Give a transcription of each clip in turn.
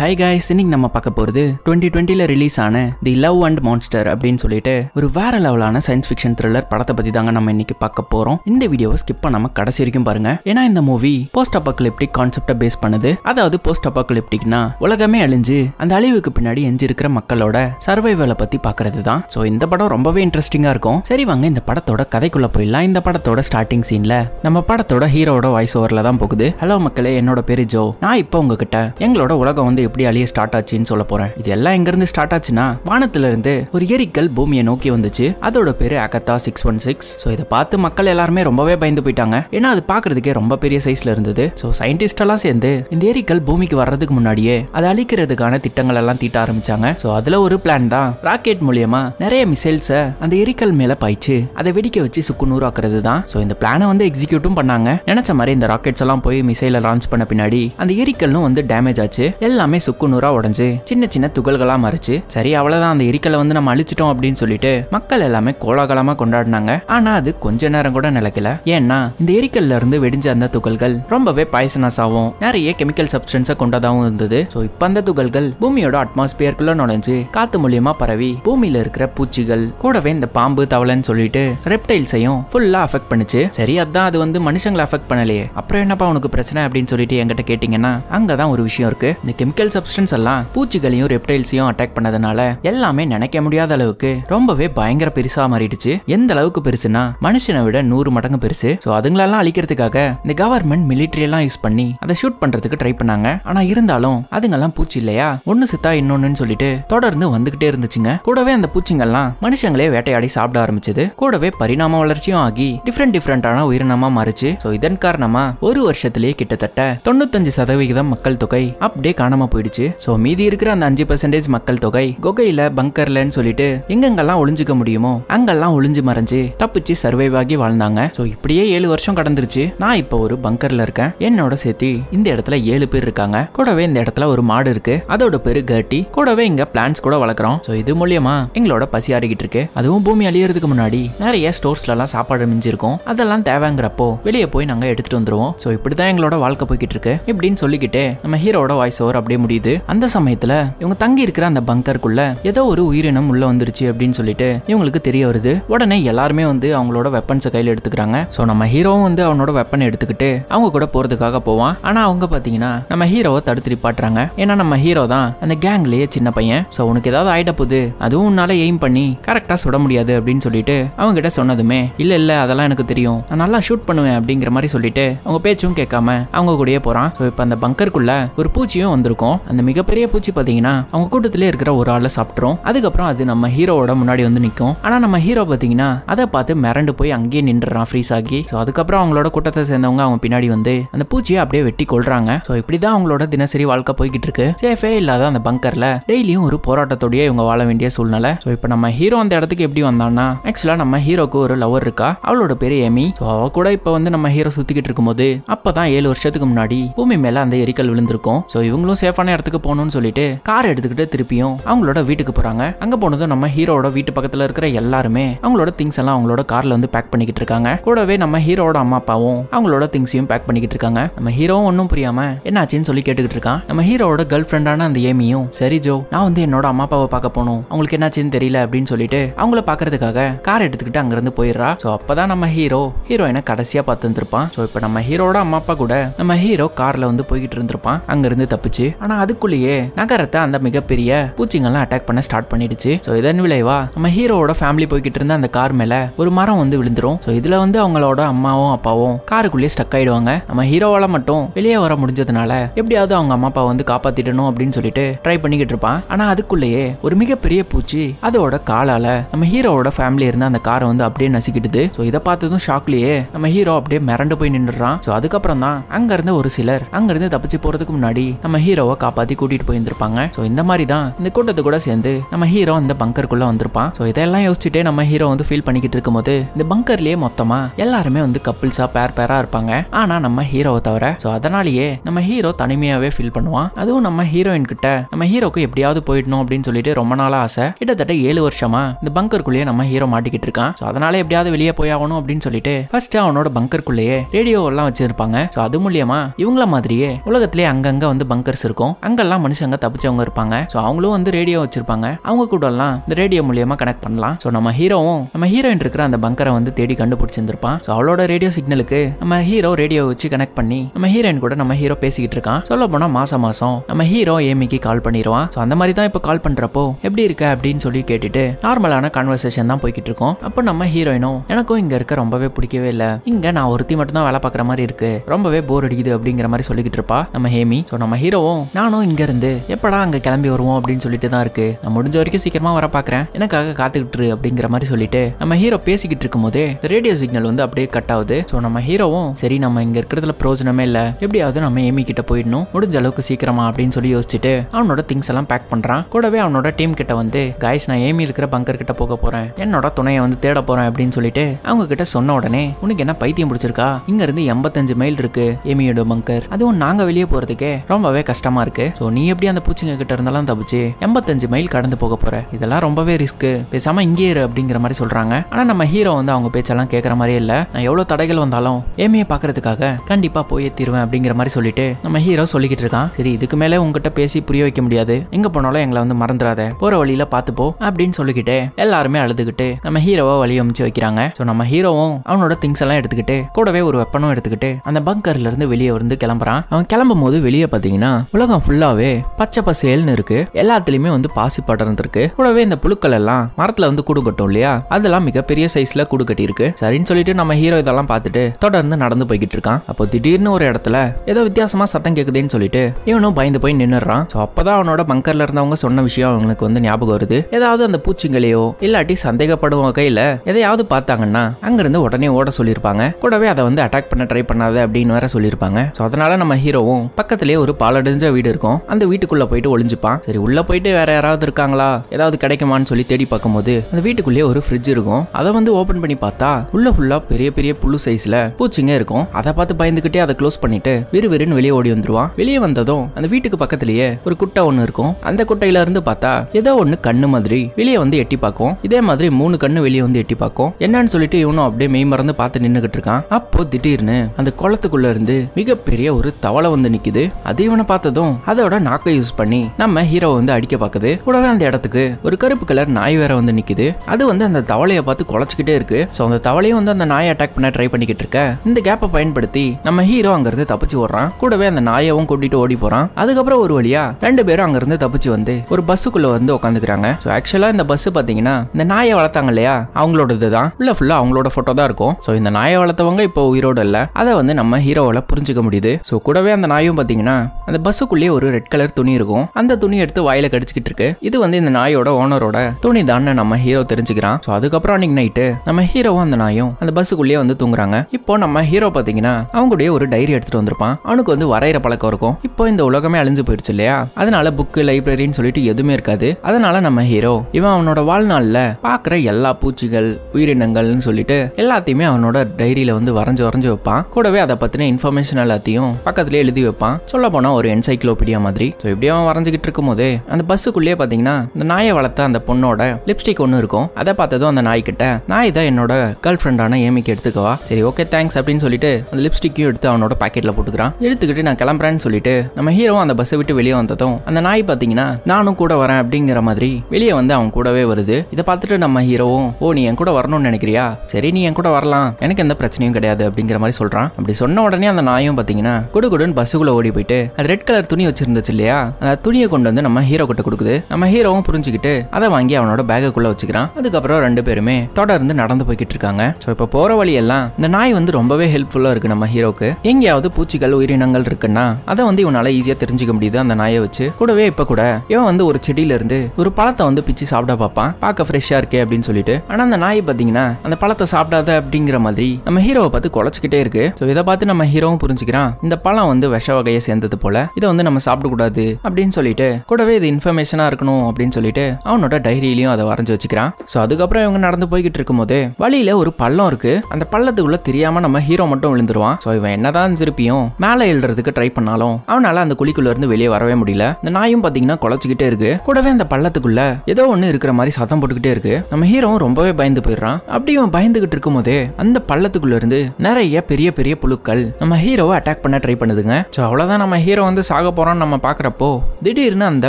high guys இன்னைக்கு நம்ம பார்க்க போகிறது டுவெண்ட்டி டுவெண்ட்டியில் ரிலீஸ் ஆன தி லவ் அண்ட் மான்ஸ்டர் அப்படின்னு சொல்லிட்டு ஒரு வேற லெவலான சயின்ஸ் ஃபிக்ஷன் த்ரில்லர் படத்தை பற்றி தாங்க நம்ம இன்னைக்கு பார்க்க போகிறோம் இந்த வீடியோவை ஸ்கிப் பண்ணாமல் கடைசி வரைக்கும் பாருங்க ஏன்னா இந்த மூவி போஸ்ட் அப்பாக்கலிப்டிக் கான்செப்டை பேஸ் பண்ணுது அதாவது போஸ்ட் அப்பாக்கலிப்டிக்னா உலகமே அழிஞ்சு அந்த அழிவுக்கு பின்னாடி எஞ்சிருக்கிற மக்களோட சர்வைவலை பற்றி பார்க்கறது தான் ஸோ இந்த படம் ரொம்பவே இன்ட்ரெஸ்டிங்காக இருக்கும் சரி வாங்க இந்த படத்தோட கதைக்குள்ளே போயிடலாம் இந்த படத்தோட ஸ்டார்டிங் சீனில் நம்ம படத்தோட ஹீரோட வாய்ஸ் ஓவரில் தான் போகுது ஹலோ மக்களே என்னோட பேர் ஜோ நான் இப்போ உங்ககிட்ட எங்களோட உலகம் வந்து எப்படி அழிய ஸ்டார்ட் ஆச்சுன்னு சொல்ல போறேன் இது எல்லாம் இருந்து ஸ்டார்ட் ஆச்சுன்னா வானத்துல இருந்து ஒரு எரிக்கல் பூமியை நோக்கி வந்துச்சு அதோட பேரு Agatha six one six so இதை பார்த்து மக்கள் எல்லாருமே ரொம்பவே பயந்து போயிட்டாங்க ஏன்னா அது பாக்குறதுக்கே ரொம்ப பெரிய சைஸ்ல இருந்தது ஸோ சயின்டிஸ்ட் எல்லாம் சேர்ந்து இந்த எரிக்கல் பூமிக்கு வர்றதுக்கு முன்னாடியே அதை அழிக்கிறதுக்கான திட்டங்கள் எல்லாம் தீட்ட ஆரம்பிச்சாங்க ஸோ அதுல ஒரு பிளான் தான் ராக்கெட் மூலியமா நிறைய மிசைல்ஸை அந்த எரிக்கல் மேல பாய்ச்சி அதை வெடிக்க வச்சு சுக்குநூறாக்குறது தான் ஸோ இந்த பிளானை வந்து எக்ஸிக்யூட்டும் பண்ணாங்க நினைச்ச மாதிரி இந்த ராக்கெட்ஸ் எல்லாம் போய் மிசைல லான்ச் பண்ண பின்னாடி அந்த எரிக்கல்லும் வந்து டேமேஜ் ஆச்சு எல்லாமே எல்லாமே சுக்கு நூறா உடஞ்சு சின்ன சின்ன துகள்களா மறைச்சு சரி அவ்வளோதான் அந்த இருக்கலை வந்து நம்ம அழிச்சிட்டோம் அப்படின்னு சொல்லிட்டு மக்கள் எல்லாமே கோலாகலமாக கொண்டாடினாங்க ஆனால் அது கொஞ்ச நேரம் கூட நிலைக்கல ஏன்னா இந்த எரிக்கல்ல இருந்து வெடிஞ்ச அந்த துகள்கள் ரொம்பவே பாய்சனஸாகவும் நிறைய கெமிக்கல் சப்ஸ்டன்ஸை கொண்டதாகவும் இருந்தது ஸோ இப்போ அந்த துகள்கள் பூமியோட அட்மாஸ்பியருக்குள்ள நுழைஞ்சு காத்து மூலியமா பரவி பூமியில இருக்கிற பூச்சிகள் கூடவே இந்த பாம்பு தவளைன்னு சொல்லிட்டு ரெப்டைல்ஸையும் ஃபுல்லா அஃபெக்ட் பண்ணுச்சு சரி அதான் அது வந்து மனுஷங்களை அஃபெக்ட் பண்ணலையே அப்புறம் என்னப்பா உனக்கு பிரச்சனை அப்படின்னு சொல்லிட்டு என்கிட்ட கேட்டீங்கன்னா அங்கதான் ஒரு விஷயம் இருக்கு இந்த கெமிக்கல் கெமிக்கல் சப்ஸ்டன்ஸ் எல்லாம் பூச்சிகளையும் ரெப்டைல்ஸையும் அட்டாக் பண்ணதுனால எல்லாமே நினைக்க முடியாத அளவுக்கு ரொம்பவே பயங்கர பெருசா மாறிடுச்சு எந்த அளவுக்கு பெருசுனா மனுஷனை விட நூறு மடங்கு பெருசு ஸோ அதுங்களெல்லாம் அழிக்கிறதுக்காக இந்த கவர்மெண்ட் மிலிட்ரி எல்லாம் யூஸ் பண்ணி அதை ஷூட் பண்றதுக்கு ட்ரை பண்ணாங்க ஆனா இருந்தாலும் அதுங்கெல்லாம் பூச்சி இல்லையா ஒன்னு சித்தா இன்னொன்னு சொல்லிட்டு தொடர்ந்து வந்துகிட்டே இருந்துச்சுங்க கூடவே அந்த பூச்சிங்கெல்லாம் மனுஷங்களே வேட்டையாடி சாப்பிட ஆரம்பிச்சது கூடவே பரிணாம வளர்ச்சியும் ஆகி டிஃப்ரெண்ட் டிஃப்ரெண்டான உயிரினமா மாறுச்சு ஸோ இதன் காரணமா ஒரு வருஷத்திலேயே கிட்டத்தட்ட தொண்ணூத்தஞ்சு சதவிகிதம் மக்கள் தொகை அப்படியே காணாம போயிடுச்சு ஸோ மீதி இருக்கிற அந்த அஞ்சு பர்சன்டேஜ் மக்கள் தொகை குகையில பங்கர்லன்னு சொல்லிட்டு எங்கெங்கெல்லாம் ஒளிஞ்சுக்க முடியுமோ அங்கெல்லாம் ஒளிஞ்சு மறைஞ்சு தப்பிச்சு சர்வைவ் ஆகி வாழ்ந்தாங்க ஸோ இப்படியே ஏழு வருஷம் கடந்துருச்சு நான் இப்போ ஒரு பங்கர்ல இருக்கேன் என்னோட சேர்த்து இந்த இடத்துல ஏழு பேர் இருக்காங்க கூடவே இந்த இடத்துல ஒரு மாடு இருக்கு அதோட பேரு கட்டி கூடவே இங்க பிளான்ஸ் கூட வளர்க்குறோம் ஸோ இது மூலியமா எங்களோட பசி ஆறிக்கிட்டு இருக்கு அதுவும் பூமி அழியறதுக்கு முன்னாடி நிறைய ஸ்டோர்ஸ்ல எல்லாம் சாப்பாடு மிஞ்சிருக்கும் அதெல்லாம் தேவைங்கிறப்போ வெளியே போய் நாங்க எடுத்துட்டு வந்துருவோம் ஸோ இப்படிதான் எங்களோட வாழ்க்கை போய்கிட்டு இருக்கு இப்படின்னு சொல்லிக்கிட்டே நம்ம ஹீரோட வாய்ஸ் ஓவர் அப்படியே முடியுது அந்த சமயத்துல இவங்க தங்கி இருக்கிற அந்த பங்கருக்குள்ள ஏதோ ஒரு உயிரினம் உள்ள வந்துருச்சு அப்படின்னு சொல்லிட்டு இவங்களுக்கு தெரிய வருது உடனே எல்லாருமே வந்து அவங்களோட வெப்பன்ஸை கையில் எடுத்துக்கிறாங்க ஸோ நம்ம ஹீரோவும் வந்து அவனோட வெப்பன் எடுத்துக்கிட்டு அவங்க கூட போறதுக்காக போவான் ஆனா அவங்க பாத்தீங்கன்னா நம்ம ஹீரோவை தடுத்து நிப்பாட்டுறாங்க ஏன்னா நம்ம ஹீரோ தான் அந்த கேங்லயே சின்ன பையன் ஸோ உனக்கு ஏதாவது ஆயிட போகுது அதுவும் உன்னால எய்ம் பண்ணி கரெக்டா சுட முடியாது அப்படின்னு சொல்லிட்டு அவங்க கிட்ட சொன்னதுமே இல்ல இல்ல அதெல்லாம் எனக்கு தெரியும் நான் நல்லா ஷூட் பண்ணுவேன் அப்படிங்கிற மாதிரி சொல்லிட்டு அவங்க பேச்சும் கேட்காம அவங்க கூடயே போறான் ஸோ இப்போ அந்த பங்கருக்குள்ள ஒரு பூச்சியும் வந்திருக்கும் அந்த மிகப்பெரிய பூச்சி பார்த்தீங்கன்னா அவங்க கூட்டத்திலே இருக்கிற ஒரு ஆளை சாப்பிட்டுரும் அதுக்கப்புறம் அது நம்ம ஹீரோவோட முன்னாடி வந்து நிற்கும் ஆனால் நம்ம ஹீரோ பார்த்தீங்கன்னா அதை பார்த்து மிரண்டு போய் அங்கேயே நின்றுறான் ஃப்ரீஸ் ஆகி ஸோ அதுக்கப்புறம் அவங்களோட கூட்டத்தை சேர்ந்தவங்க அவங்க பின்னாடி வந்து அந்த பூச்சியை அப்படியே வெட்டி கொள்றாங்க ஸோ இப்படி தான் அவங்களோட தினசரி வாழ்க்கை போய்கிட்டு இருக்கு சேஃபே இல்லாத அந்த பங்கரில் டெய்லியும் ஒரு போராட்டத்தோடய இவங்க வாழ வேண்டிய சூழ்நிலை ஸோ இப்போ நம்ம ஹீரோ அந்த இடத்துக்கு எப்படி வந்தான்னா ஆக்சுவலாக நம்ம ஹீரோக்கு ஒரு லவர் இருக்கா அவளோட பேர் ஏமி ஸோ அவ கூட இப்போ வந்து நம்ம ஹீரோ சுற்றிக்கிட்டு இருக்கும்போது அப்போ தான் ஏழு வருஷத்துக்கு முன்னாடி பூமி மேலே அந்த எரிக்கல் விழுந்திருக்கும் ஸோ இவங்களும் சேஃபான போன இடத்துக்கு போகணும்னு சொல்லிட்டு கார் எடுத்துக்கிட்டு திருப்பியும் அவங்களோட வீட்டுக்கு போறாங்க அங்க போனதும் நம்ம ஹீரோட வீட்டு பக்கத்துல இருக்கிற எல்லாருமே அவங்களோட திங்ஸ் எல்லாம் அவங்களோட கார்ல வந்து பேக் பண்ணிக்கிட்டு இருக்காங்க கூடவே நம்ம ஹீரோட அம்மா அப்பாவும் அவங்களோட திங்ஸையும் பேக் பண்ணிக்கிட்டு இருக்காங்க நம்ம ஹீரோவும் ஒன்றும் புரியாம என்னாச்சுன்னு சொல்லி கேட்டுக்கிட்டு இருக்கான் நம்ம ஹீரோட கேர்ள் ஃப்ரெண்டான அந்த ஏமியும் சரி ஜோ நான் வந்து என்னோட அம்மா அப்பாவை பார்க்க போகணும் அவங்களுக்கு என்னாச்சுன்னு தெரியல அப்படின்னு சொல்லிட்டு அவங்கள பாக்குறதுக்காக கார் எடுத்துக்கிட்டு அங்கிருந்து போயிடுறா ஸோ அப்பதான் நம்ம ஹீரோ ஹீரோயினை கடைசியா பார்த்துருப்பான் ஸோ இப்போ நம்ம ஹீரோட அம்மா அப்பா கூட நம்ம ஹீரோ கார்ல வந்து போய்கிட்டு இருந்திருப்பான் அங்கிருந்து தப்பிச்சு ஆனா ஆனா அதுக்குள்ளேயே நகரத்தை அந்த மிகப்பெரிய பூச்சிங்கெல்லாம் அட்டாக் பண்ண ஸ்டார்ட் பண்ணிடுச்சு ஸோ இதன் விளைவா நம்ம ஹீரோவோட ஃபேமிலி போய்கிட்டு இருந்த அந்த கார் மேல ஒரு மரம் வந்து விழுந்துரும் ஸோ இதுல வந்து அவங்களோட அம்மாவும் அப்பாவும் காருக்குள்ளேயே ஸ்டக் ஆயிடுவாங்க நம்ம ஹீரோவால மட்டும் வெளியே வர முடிஞ்சதுனால எப்படியாவது அவங்க அம்மா அப்பா வந்து காப்பாத்திடணும் அப்படின்னு சொல்லிட்டு ட்ரை பண்ணிக்கிட்டு இருப்பான் ஆனா அதுக்குள்ளேயே ஒரு மிகப்பெரிய பூச்சி அதோட காலால நம்ம ஹீரோவோட ஃபேமிலி இருந்த அந்த காரை வந்து அப்படியே நசிக்கிட்டு ஸோ இதை பார்த்ததும் ஷாக்லயே நம்ம ஹீரோ அப்படியே மிரண்டு போய் நின்றுறான் ஸோ அதுக்கப்புறம் தான் அங்க இருந்த ஒரு சிலர் அங்க இருந்து தப்பிச்சு போறதுக்கு முன்னாடி நம்ம ஹீரோவை ஹீரோவை காப்பாற்றி கூட்டிகிட்டு போயிருந்திருப்பாங்க ஸோ இந்த மாதிரி தான் இந்த கூட்டத்து கூட சேர்ந்து நம்ம ஹீரோ அந்த பங்கருக்குள்ளே வந்திருப்பான் ஸோ இதெல்லாம் யோசிச்சுட்டே நம்ம ஹீரோ வந்து ஃபீல் பண்ணிக்கிட்டு இருக்கும்போது இந்த பங்கர்லயே மொத்தமாக எல்லாருமே வந்து கப்பிள்ஸா பேர் பேராக இருப்பாங்க ஆனால் நம்ம ஹீரோவை தவிர ஸோ அதனாலேயே நம்ம ஹீரோ தனிமையாகவே ஃபீல் பண்ணுவான் அதுவும் நம்ம ஹீரோயின் கிட்ட நம்ம ஹீரோக்கு எப்படியாவது போயிடணும் அப்படின்னு சொல்லிட்டு ரொம்ப நாளாக ஆசை கிட்டத்தட்ட ஏழு வருஷமா இந்த பங்கருக்குள்ளேயே நம்ம ஹீரோ மாட்டிக்கிட்டு இருக்கான் ஸோ அதனால எப்படியாவது வெளியே போயாகணும் அப்படின்னு சொல்லிட்டு ஃபர்ஸ்ட் அவனோட பங்கருக்குள்ளேயே ரேடியோவெல்லாம் வச்சிருப்பாங்க ஸோ அது மூலியமா இவங்கள மாதிரியே உலகத்திலேயே அங்கங்கே வந்து பங்கர்ஸ் இருக்கும் இருக்கும் அங்கெல்லாம் மனுஷங்க தப்பிச்சவங்க இருப்பாங்க ஸோ அவங்களும் வந்து ரேடியோ வச்சிருப்பாங்க அவங்க கூட எல்லாம் இந்த ரேடியோ மூலியமா கனெக்ட் பண்ணலாம் ஸோ நம்ம ஹீரோவும் நம்ம ஹீரோயின் இருக்கிற அந்த பங்கரை வந்து தேடி கண்டுபிடிச்சிருந்திருப்பான் ஸோ அவளோட ரேடியோ சிக்னலுக்கு நம்ம ஹீரோ ரேடியோ வச்சு கனெக்ட் பண்ணி நம்ம ஹீரோயின் கூட நம்ம ஹீரோ பேசிக்கிட்டு இருக்கான் சொல்ல போனா மாசம் மாசம் நம்ம ஹீரோ ஏமிக்கு கால் பண்ணிடுவான் ஸோ அந்த மாதிரி தான் இப்போ கால் பண்றப்போ எப்படி இருக்க அப்படின்னு சொல்லி கேட்டுட்டு நார்மலான கான்வர்சேஷன் தான் போய்கிட்டு இருக்கோம் அப்போ நம்ம ஹீரோயினும் எனக்கும் இங்க இருக்க ரொம்பவே பிடிக்கவே இல்லை இங்க நான் ஒருத்தி மட்டும் தான் வேலை பார்க்குற மாதிரி இருக்கு ரொம்பவே போர் அடிக்குது அப்படிங்கிற மாதிரி சொல்லிக்கிட்டு இருப்பா நம்ம ஹேமி ஸோ நம்ம ஹீரோவும் நானும் இங்கேருந்து எப்படா அங்கே கிளம்பி வருவோம் அப்படின்னு சொல்லிட்டு தான் இருக்கு நான் முடிஞ்ச வரைக்கும் சீக்கிரமாக வர பார்க்குறேன் எனக்காக காத்துக்கிட்டு அப்படிங்கிற மாதிரி சொல்லிட்டு நம்ம ஹீரோ பேசிக்கிட்டு இருக்கும் போதே ரேடியோ சிக்னல் வந்து அப்படியே கட் ஆகுது ஸோ நம்ம ஹீரோவும் சரி நம்ம இங்கே இருக்கிறதுல பிரயோஜனமே இல்லை எப்படியாவது நம்ம ஏமி கிட்ட போயிடணும் முடிஞ்ச அளவுக்கு சீக்கிரமா அப்படின்னு சொல்லி யோசிச்சுட்டு அவனோட திங்ஸ் எல்லாம் பேக் பண்ணுறான் கூடவே அவனோட டீம் கிட்ட வந்து காய்ஸ் நான் ஏமி இருக்கிற பங்கர் கிட்ட போக போகிறேன் என்னோட துணையை வந்து தேட போகிறேன் அப்படின்னு சொல்லிட்டு அவங்க கிட்ட சொன்ன உடனே உனக்கு என்ன பைத்தியம் பிடிச்சிருக்கா இங்கேருந்து எண்பத்தஞ்சு மைல் இருக்கு ஏமியோட பங்கர் அதுவும் நாங்கள் வெளியே போகிறதுக்கே ரொம்பவே கஷ்டமா இருக்கு ஸோ நீ எப்படி அந்த பூச்சிங்க கிட்ட இருந்தாலும் தப்பிச்சு எண்பத்தஞ்சு மைல் கடந்து போக போற இதெல்லாம் ரொம்பவே ரிஸ்க் பேசாம இங்கே இரு அப்படிங்கிற மாதிரி சொல்றாங்க ஆனா நம்ம ஹீரோ வந்து அவங்க பேச்செல்லாம் கேட்கற மாதிரியே இல்ல நான் எவ்வளவு தடைகள் வந்தாலும் ஏமையை பாக்குறதுக்காக கண்டிப்பா போயே தீருவேன் அப்படிங்கிற மாதிரி சொல்லிட்டு நம்ம ஹீரோ சொல்லிக்கிட்டு இருக்கான் சரி இதுக்கு மேலே உங்ககிட்ட பேசி புரிய வைக்க முடியாது எங்க போனாலும் எங்களை வந்து மறந்துடாத போற வழியில பாத்துப்போ அப்படின்னு சொல்லிக்கிட்டு எல்லாருமே அழுதுகிட்டு நம்ம ஹீரோவை வழி அமைச்சு வைக்கிறாங்க ஸோ நம்ம ஹீரோவும் அவனோட திங்ஸ் எல்லாம் எடுத்துக்கிட்டு கூடவே ஒரு வெப்பனும் எடுத்துக்கிட்டு அந்த பங்கர்ல இருந்து வெளியே வந்து கிளம்புறான் அவன் கிளம்பும் போது வெளியே பாத்தீங்கன்னா உலகம் உலகம் ஃபுல்லாவே பச்சை பசேல்னு இருக்கு எல்லாத்துலயுமே வந்து பாசி படர்ந்து இருக்கு கூடவே இந்த புழுக்கள் எல்லாம் மரத்துல வந்து கூடு கட்டும் இல்லையா அதெல்லாம் மிகப்பெரிய சைஸ்ல கூடு கட்டி இருக்கு சரின்னு சொல்லிட்டு நம்ம ஹீரோ இதெல்லாம் பார்த்துட்டு தொடர்ந்து நடந்து போய்கிட்டு இருக்கான் அப்போ திடீர்னு ஒரு இடத்துல ஏதோ வித்தியாசமா சத்தம் கேக்குதுன்னு சொல்லிட்டு இவனும் பயந்து போய் நின்னுறான் ஸோ அப்பதான் அவனோட பங்கர்ல இருந்தவங்க சொன்ன விஷயம் அவங்களுக்கு வந்து ஞாபகம் வருது ஏதாவது அந்த பூச்சிங்களையோ இல்லாட்டி சந்தேகப்படும் வகையில எதையாவது பார்த்தாங்கன்னா அங்கிருந்து உடனே ஓட சொல்லியிருப்பாங்க கூடவே அதை வந்து அட்டாக் பண்ண ட்ரை பண்ணாத அப்படின்னு வேற சொல்லியிருப்பாங்க ஸோ அதனால நம்ம ஹீரோவும் பக்கத்திலேயே ஒரு பாலடைஞ்ச வீடு வீடு இருக்கும் அந்த வீட்டுக்குள்ள போயிட்டு ஒளிஞ்சுப்பான் சரி உள்ள போயிட்டு வேற யாராவது இருக்காங்களா ஏதாவது கிடைக்குமான்னு சொல்லி தேடி பார்க்கும்போது அந்த வீட்டுக்குள்ளேயே ஒரு ஃப்ரிட்ஜ் இருக்கும் அதை வந்து ஓபன் பண்ணி பார்த்தா உள்ள ஃபுல்லா பெரிய பெரிய புல்லு சைஸ்ல பூச்சிங்க இருக்கும் அதை பார்த்து பயந்துகிட்டே அதை க்ளோஸ் பண்ணிட்டு விறுவிறுன்னு வெளியே ஓடி வந்துருவான் வெளியே வந்ததும் அந்த வீட்டுக்கு பக்கத்திலேயே ஒரு குட்டை ஒன்று இருக்கும் அந்த குட்டையில இருந்து பார்த்தா ஏதோ ஒன்று கண்ணு மாதிரி வெளியே வந்து எட்டி பார்க்கும் இதே மாதிரி மூணு கண்ணு வெளியே வந்து எட்டி பார்க்கும் என்னன்னு சொல்லிட்டு இவனும் அப்படியே மெய் மறந்து பார்த்து நின்றுகிட்டு இருக்கான் அப்போ திடீர்னு அந்த குளத்துக்குள்ள இருந்து மிகப்பெரிய ஒரு தவளை வந்து நிக்குது அது இவனை பார்த்ததும் அதோட நாக்கை யூஸ் பண்ணி நம்ம ஹீரோ வந்து அடிக்க பார்க்குது கூடவே அந்த இடத்துக்கு ஒரு கருப்பு கலர் நாய் வேற வந்து நிக்குது அது வந்து அந்த தவளையை பார்த்து குலைச்சிக்கிட்டே இருக்கு ஸோ அந்த தவளையும் வந்து அந்த நாயை அட்டாக் பண்ண ட்ரை பண்ணிக்கிட்டு இருக்க இந்த கேப்பை பயன்படுத்தி நம்ம ஹீரோ அங்கிருந்து தப்பிச்சு ஓடுறான் கூடவே அந்த நாயவும் கூட்டிட்டு ஓடி போறான் அதுக்கப்புறம் ஒரு வழியா ரெண்டு பேரும் அங்கிருந்து தப்பிச்சு வந்து ஒரு பஸ்ஸுக்குள்ள வந்து உட்காந்துக்கிறாங்க ஸோ ஆக்சுவலா இந்த பஸ் பாத்தீங்கன்னா இந்த நாயை வளர்த்தாங்க இல்லையா அவங்களோடது தான் உள்ள ஃபுல்லா அவங்களோட ஃபோட்டோ தான் இருக்கும் ஸோ இந்த நாயை வளர்த்தவங்க இப்போ உயிரோட இல்லை அதை வந்து நம்ம ஹீரோவால புரிஞ்சுக்க முடியுது ஸோ கூடவே அந்த நாயும் பாத்தீங்கன்னா அந்த பஸ்ஸுக்குள்ளே கையிலேயே ஒரு ரெட் கலர் துணி இருக்கும் அந்த துணி எடுத்து வாயில கடிச்சுக்கிட்டு இருக்கு இது வந்து இந்த நாயோட ஓனரோட துணி தான் நம்ம ஹீரோ தெரிஞ்சுக்கிறான் அதுக்கப்புறம் அன்னைக்கு நைட்டு நம்ம ஹீரோவும் அந்த நாயும் அந்த பஸ்ஸுக்குள்ளேயே வந்து தூங்குறாங்க இப்போ நம்ம ஹீரோ பாத்தீங்கன்னா அவங்களுடைய ஒரு டைரி எடுத்துட்டு வந்திருப்பான் அவனுக்கு வந்து வரைகிற பழக்கம் இருக்கும் இப்போ இந்த உலகமே அழிஞ்சு போயிடுச்சு இல்லையா அதனால புக்கு லைப்ரரின்னு சொல்லிட்டு எதுவுமே இருக்காது அதனால நம்ம ஹீரோ இவன் அவனோட வாழ்நாள்ல பாக்குற எல்லா பூச்சிகள் உயிரினங்கள்னு சொல்லிட்டு எல்லாத்தையுமே அவனோட டைரியில வந்து வரைஞ்சு வரைஞ்சு வைப்பான் கூடவே அதை பத்தின இன்ஃபர்மேஷன் எல்லாத்தையும் பக்கத்துல எழுதி வைப்பான் சொல்ல போனா ஒரு என்சைக்கிளோ என்சைக்ளோபீடியா மாதிரி ஸோ இப்படியே அவன் வரைஞ்சிக்கிட்டு இருக்கும்போது அந்த பஸ்ஸுக்குள்ளேயே பார்த்தீங்கன்னா இந்த நாயை வளர்த்த அந்த பொண்ணோட லிப்ஸ்டிக் ஒன்று இருக்கும் அதை பார்த்ததும் அந்த நாய்கிட்ட நாய் தான் என்னோட கேர்ள் ஃப்ரெண்டான ஏமிக்கு எடுத்துக்கவா சரி ஓகே தேங்க்ஸ் அப்படின்னு சொல்லிட்டு அந்த லிப்ஸ்டிக்கையும் எடுத்து அவனோட பாக்கெட்டில் போட்டுக்கிறான் எடுத்துக்கிட்டு நான் கிளம்புறேன்னு சொல்லிட்டு நம்ம ஹீரோ அந்த பஸ்ஸை விட்டு வெளியே வந்ததும் அந்த நாய் பார்த்தீங்கன்னா நானும் கூட வரேன் அப்படிங்கிற மாதிரி வெளியே வந்து அவன் கூடவே வருது இதை பார்த்துட்டு நம்ம ஹீரோவும் ஓ நீ என் கூட வரணும்னு நினைக்கிறியா சரி நீ என் கூட வரலாம் எனக்கு எந்த பிரச்சனையும் கிடையாது அப்படிங்கிற மாதிரி சொல்றான் அப்படி சொன்ன உடனே அந்த நாயும் பார்த்தீங்கன்னா குடு குடுன்னு பஸ்ஸுக்குள்ள ஓடி போயிட்டு அது ரெட் கலர் துணி வச்சிருந்துச்சு இல்லையா அந்த துணியை கொண்டு வந்து நம்ம ஹீரோ கிட்ட கொடுக்குது நம்ம ஹீரோவும் புரிஞ்சுக்கிட்டு அதை வாங்கி அவனோட பேக்குள்ள வச்சுக்கிறான் அதுக்கப்புறம் ரெண்டு பேருமே தொடர்ந்து நடந்து போய்கிட்டு இருக்காங்க ஸோ இப்போ போற வழியெல்லாம் இந்த நாய் வந்து ரொம்பவே ஹெல்ப்ஃபுல்லா இருக்கு நம்ம ஹீரோக்கு எங்கேயாவது பூச்சிகள் உயிரினங்கள் இருக்குன்னா அதை வந்து இவனால ஈஸியா தெரிஞ்சுக்க முடியுது அந்த நாயை வச்சு கூடவே இப்ப கூட இவன் வந்து ஒரு செடியில இருந்து ஒரு பழத்தை வந்து பிச்சு சாப்பிட பார்ப்பான் பார்க்க ஃப்ரெஷ்ஷா இருக்கே அப்படின்னு சொல்லிட்டு ஆனா அந்த நாய் பாத்தீங்கன்னா அந்த பழத்தை சாப்பிடாத அப்படிங்கிற மாதிரி நம்ம ஹீரோவை பார்த்து குழச்சிக்கிட்டே இருக்கு ஸோ இதை பார்த்து நம்ம ஹீரோவும் புரிஞ்சுக்கிறான் இந்த பழம் வந்து விஷ வகையை சேர்ந்தது போல இதை வந்து நம்ம சாப்பிடக்கூடாது அப்படின்னு சொல்லிட்டு கூடவே இது இன்ஃபர்மேஷனாக இருக்கணும் அப்படின்னு சொல்லிட்டு அவனோட டைரியிலையும் அதை வரைஞ்சி வச்சுக்கிறான் ஸோ அதுக்கப்புறம் இவங்க நடந்து போய்கிட்டு இருக்கும்போது வழியில் ஒரு பள்ளம் இருக்கு அந்த பள்ளத்துக்குள்ள தெரியாம நம்ம ஹீரோ மட்டும் விழுந்துருவான் ஸோ இவன் என்னதான் திருப்பியும் மேலே எழுதுறதுக்கு ட்ரை பண்ணாலும் அவனால அந்த குழிக்குள்ள இருந்து வெளியே வரவே முடியல இந்த நாயும் பார்த்தீங்கன்னா குழச்சிக்கிட்டே இருக்கு கூடவே அந்த பள்ளத்துக்குள்ள ஏதோ ஒன்று இருக்கிற மாதிரி சத்தம் போட்டுக்கிட்டே இருக்கு நம்ம ஹீரோவும் ரொம்பவே பயந்து போயிடுறான் அப்படி இவன் பயந்துகிட்டு இருக்கும் போதே அந்த பள்ளத்துக்குள்ள இருந்து நிறைய பெரிய பெரிய புழுக்கள் நம்ம ஹீரோவை அட்டாக் பண்ண ட்ரை பண்ணுதுங்க ஸோ அவ்வளோதான் நம்ம ஹீரோ வந்து சாக போறோம்னு நம்ம பார்க்குறப்போ திடீர்னு அந்த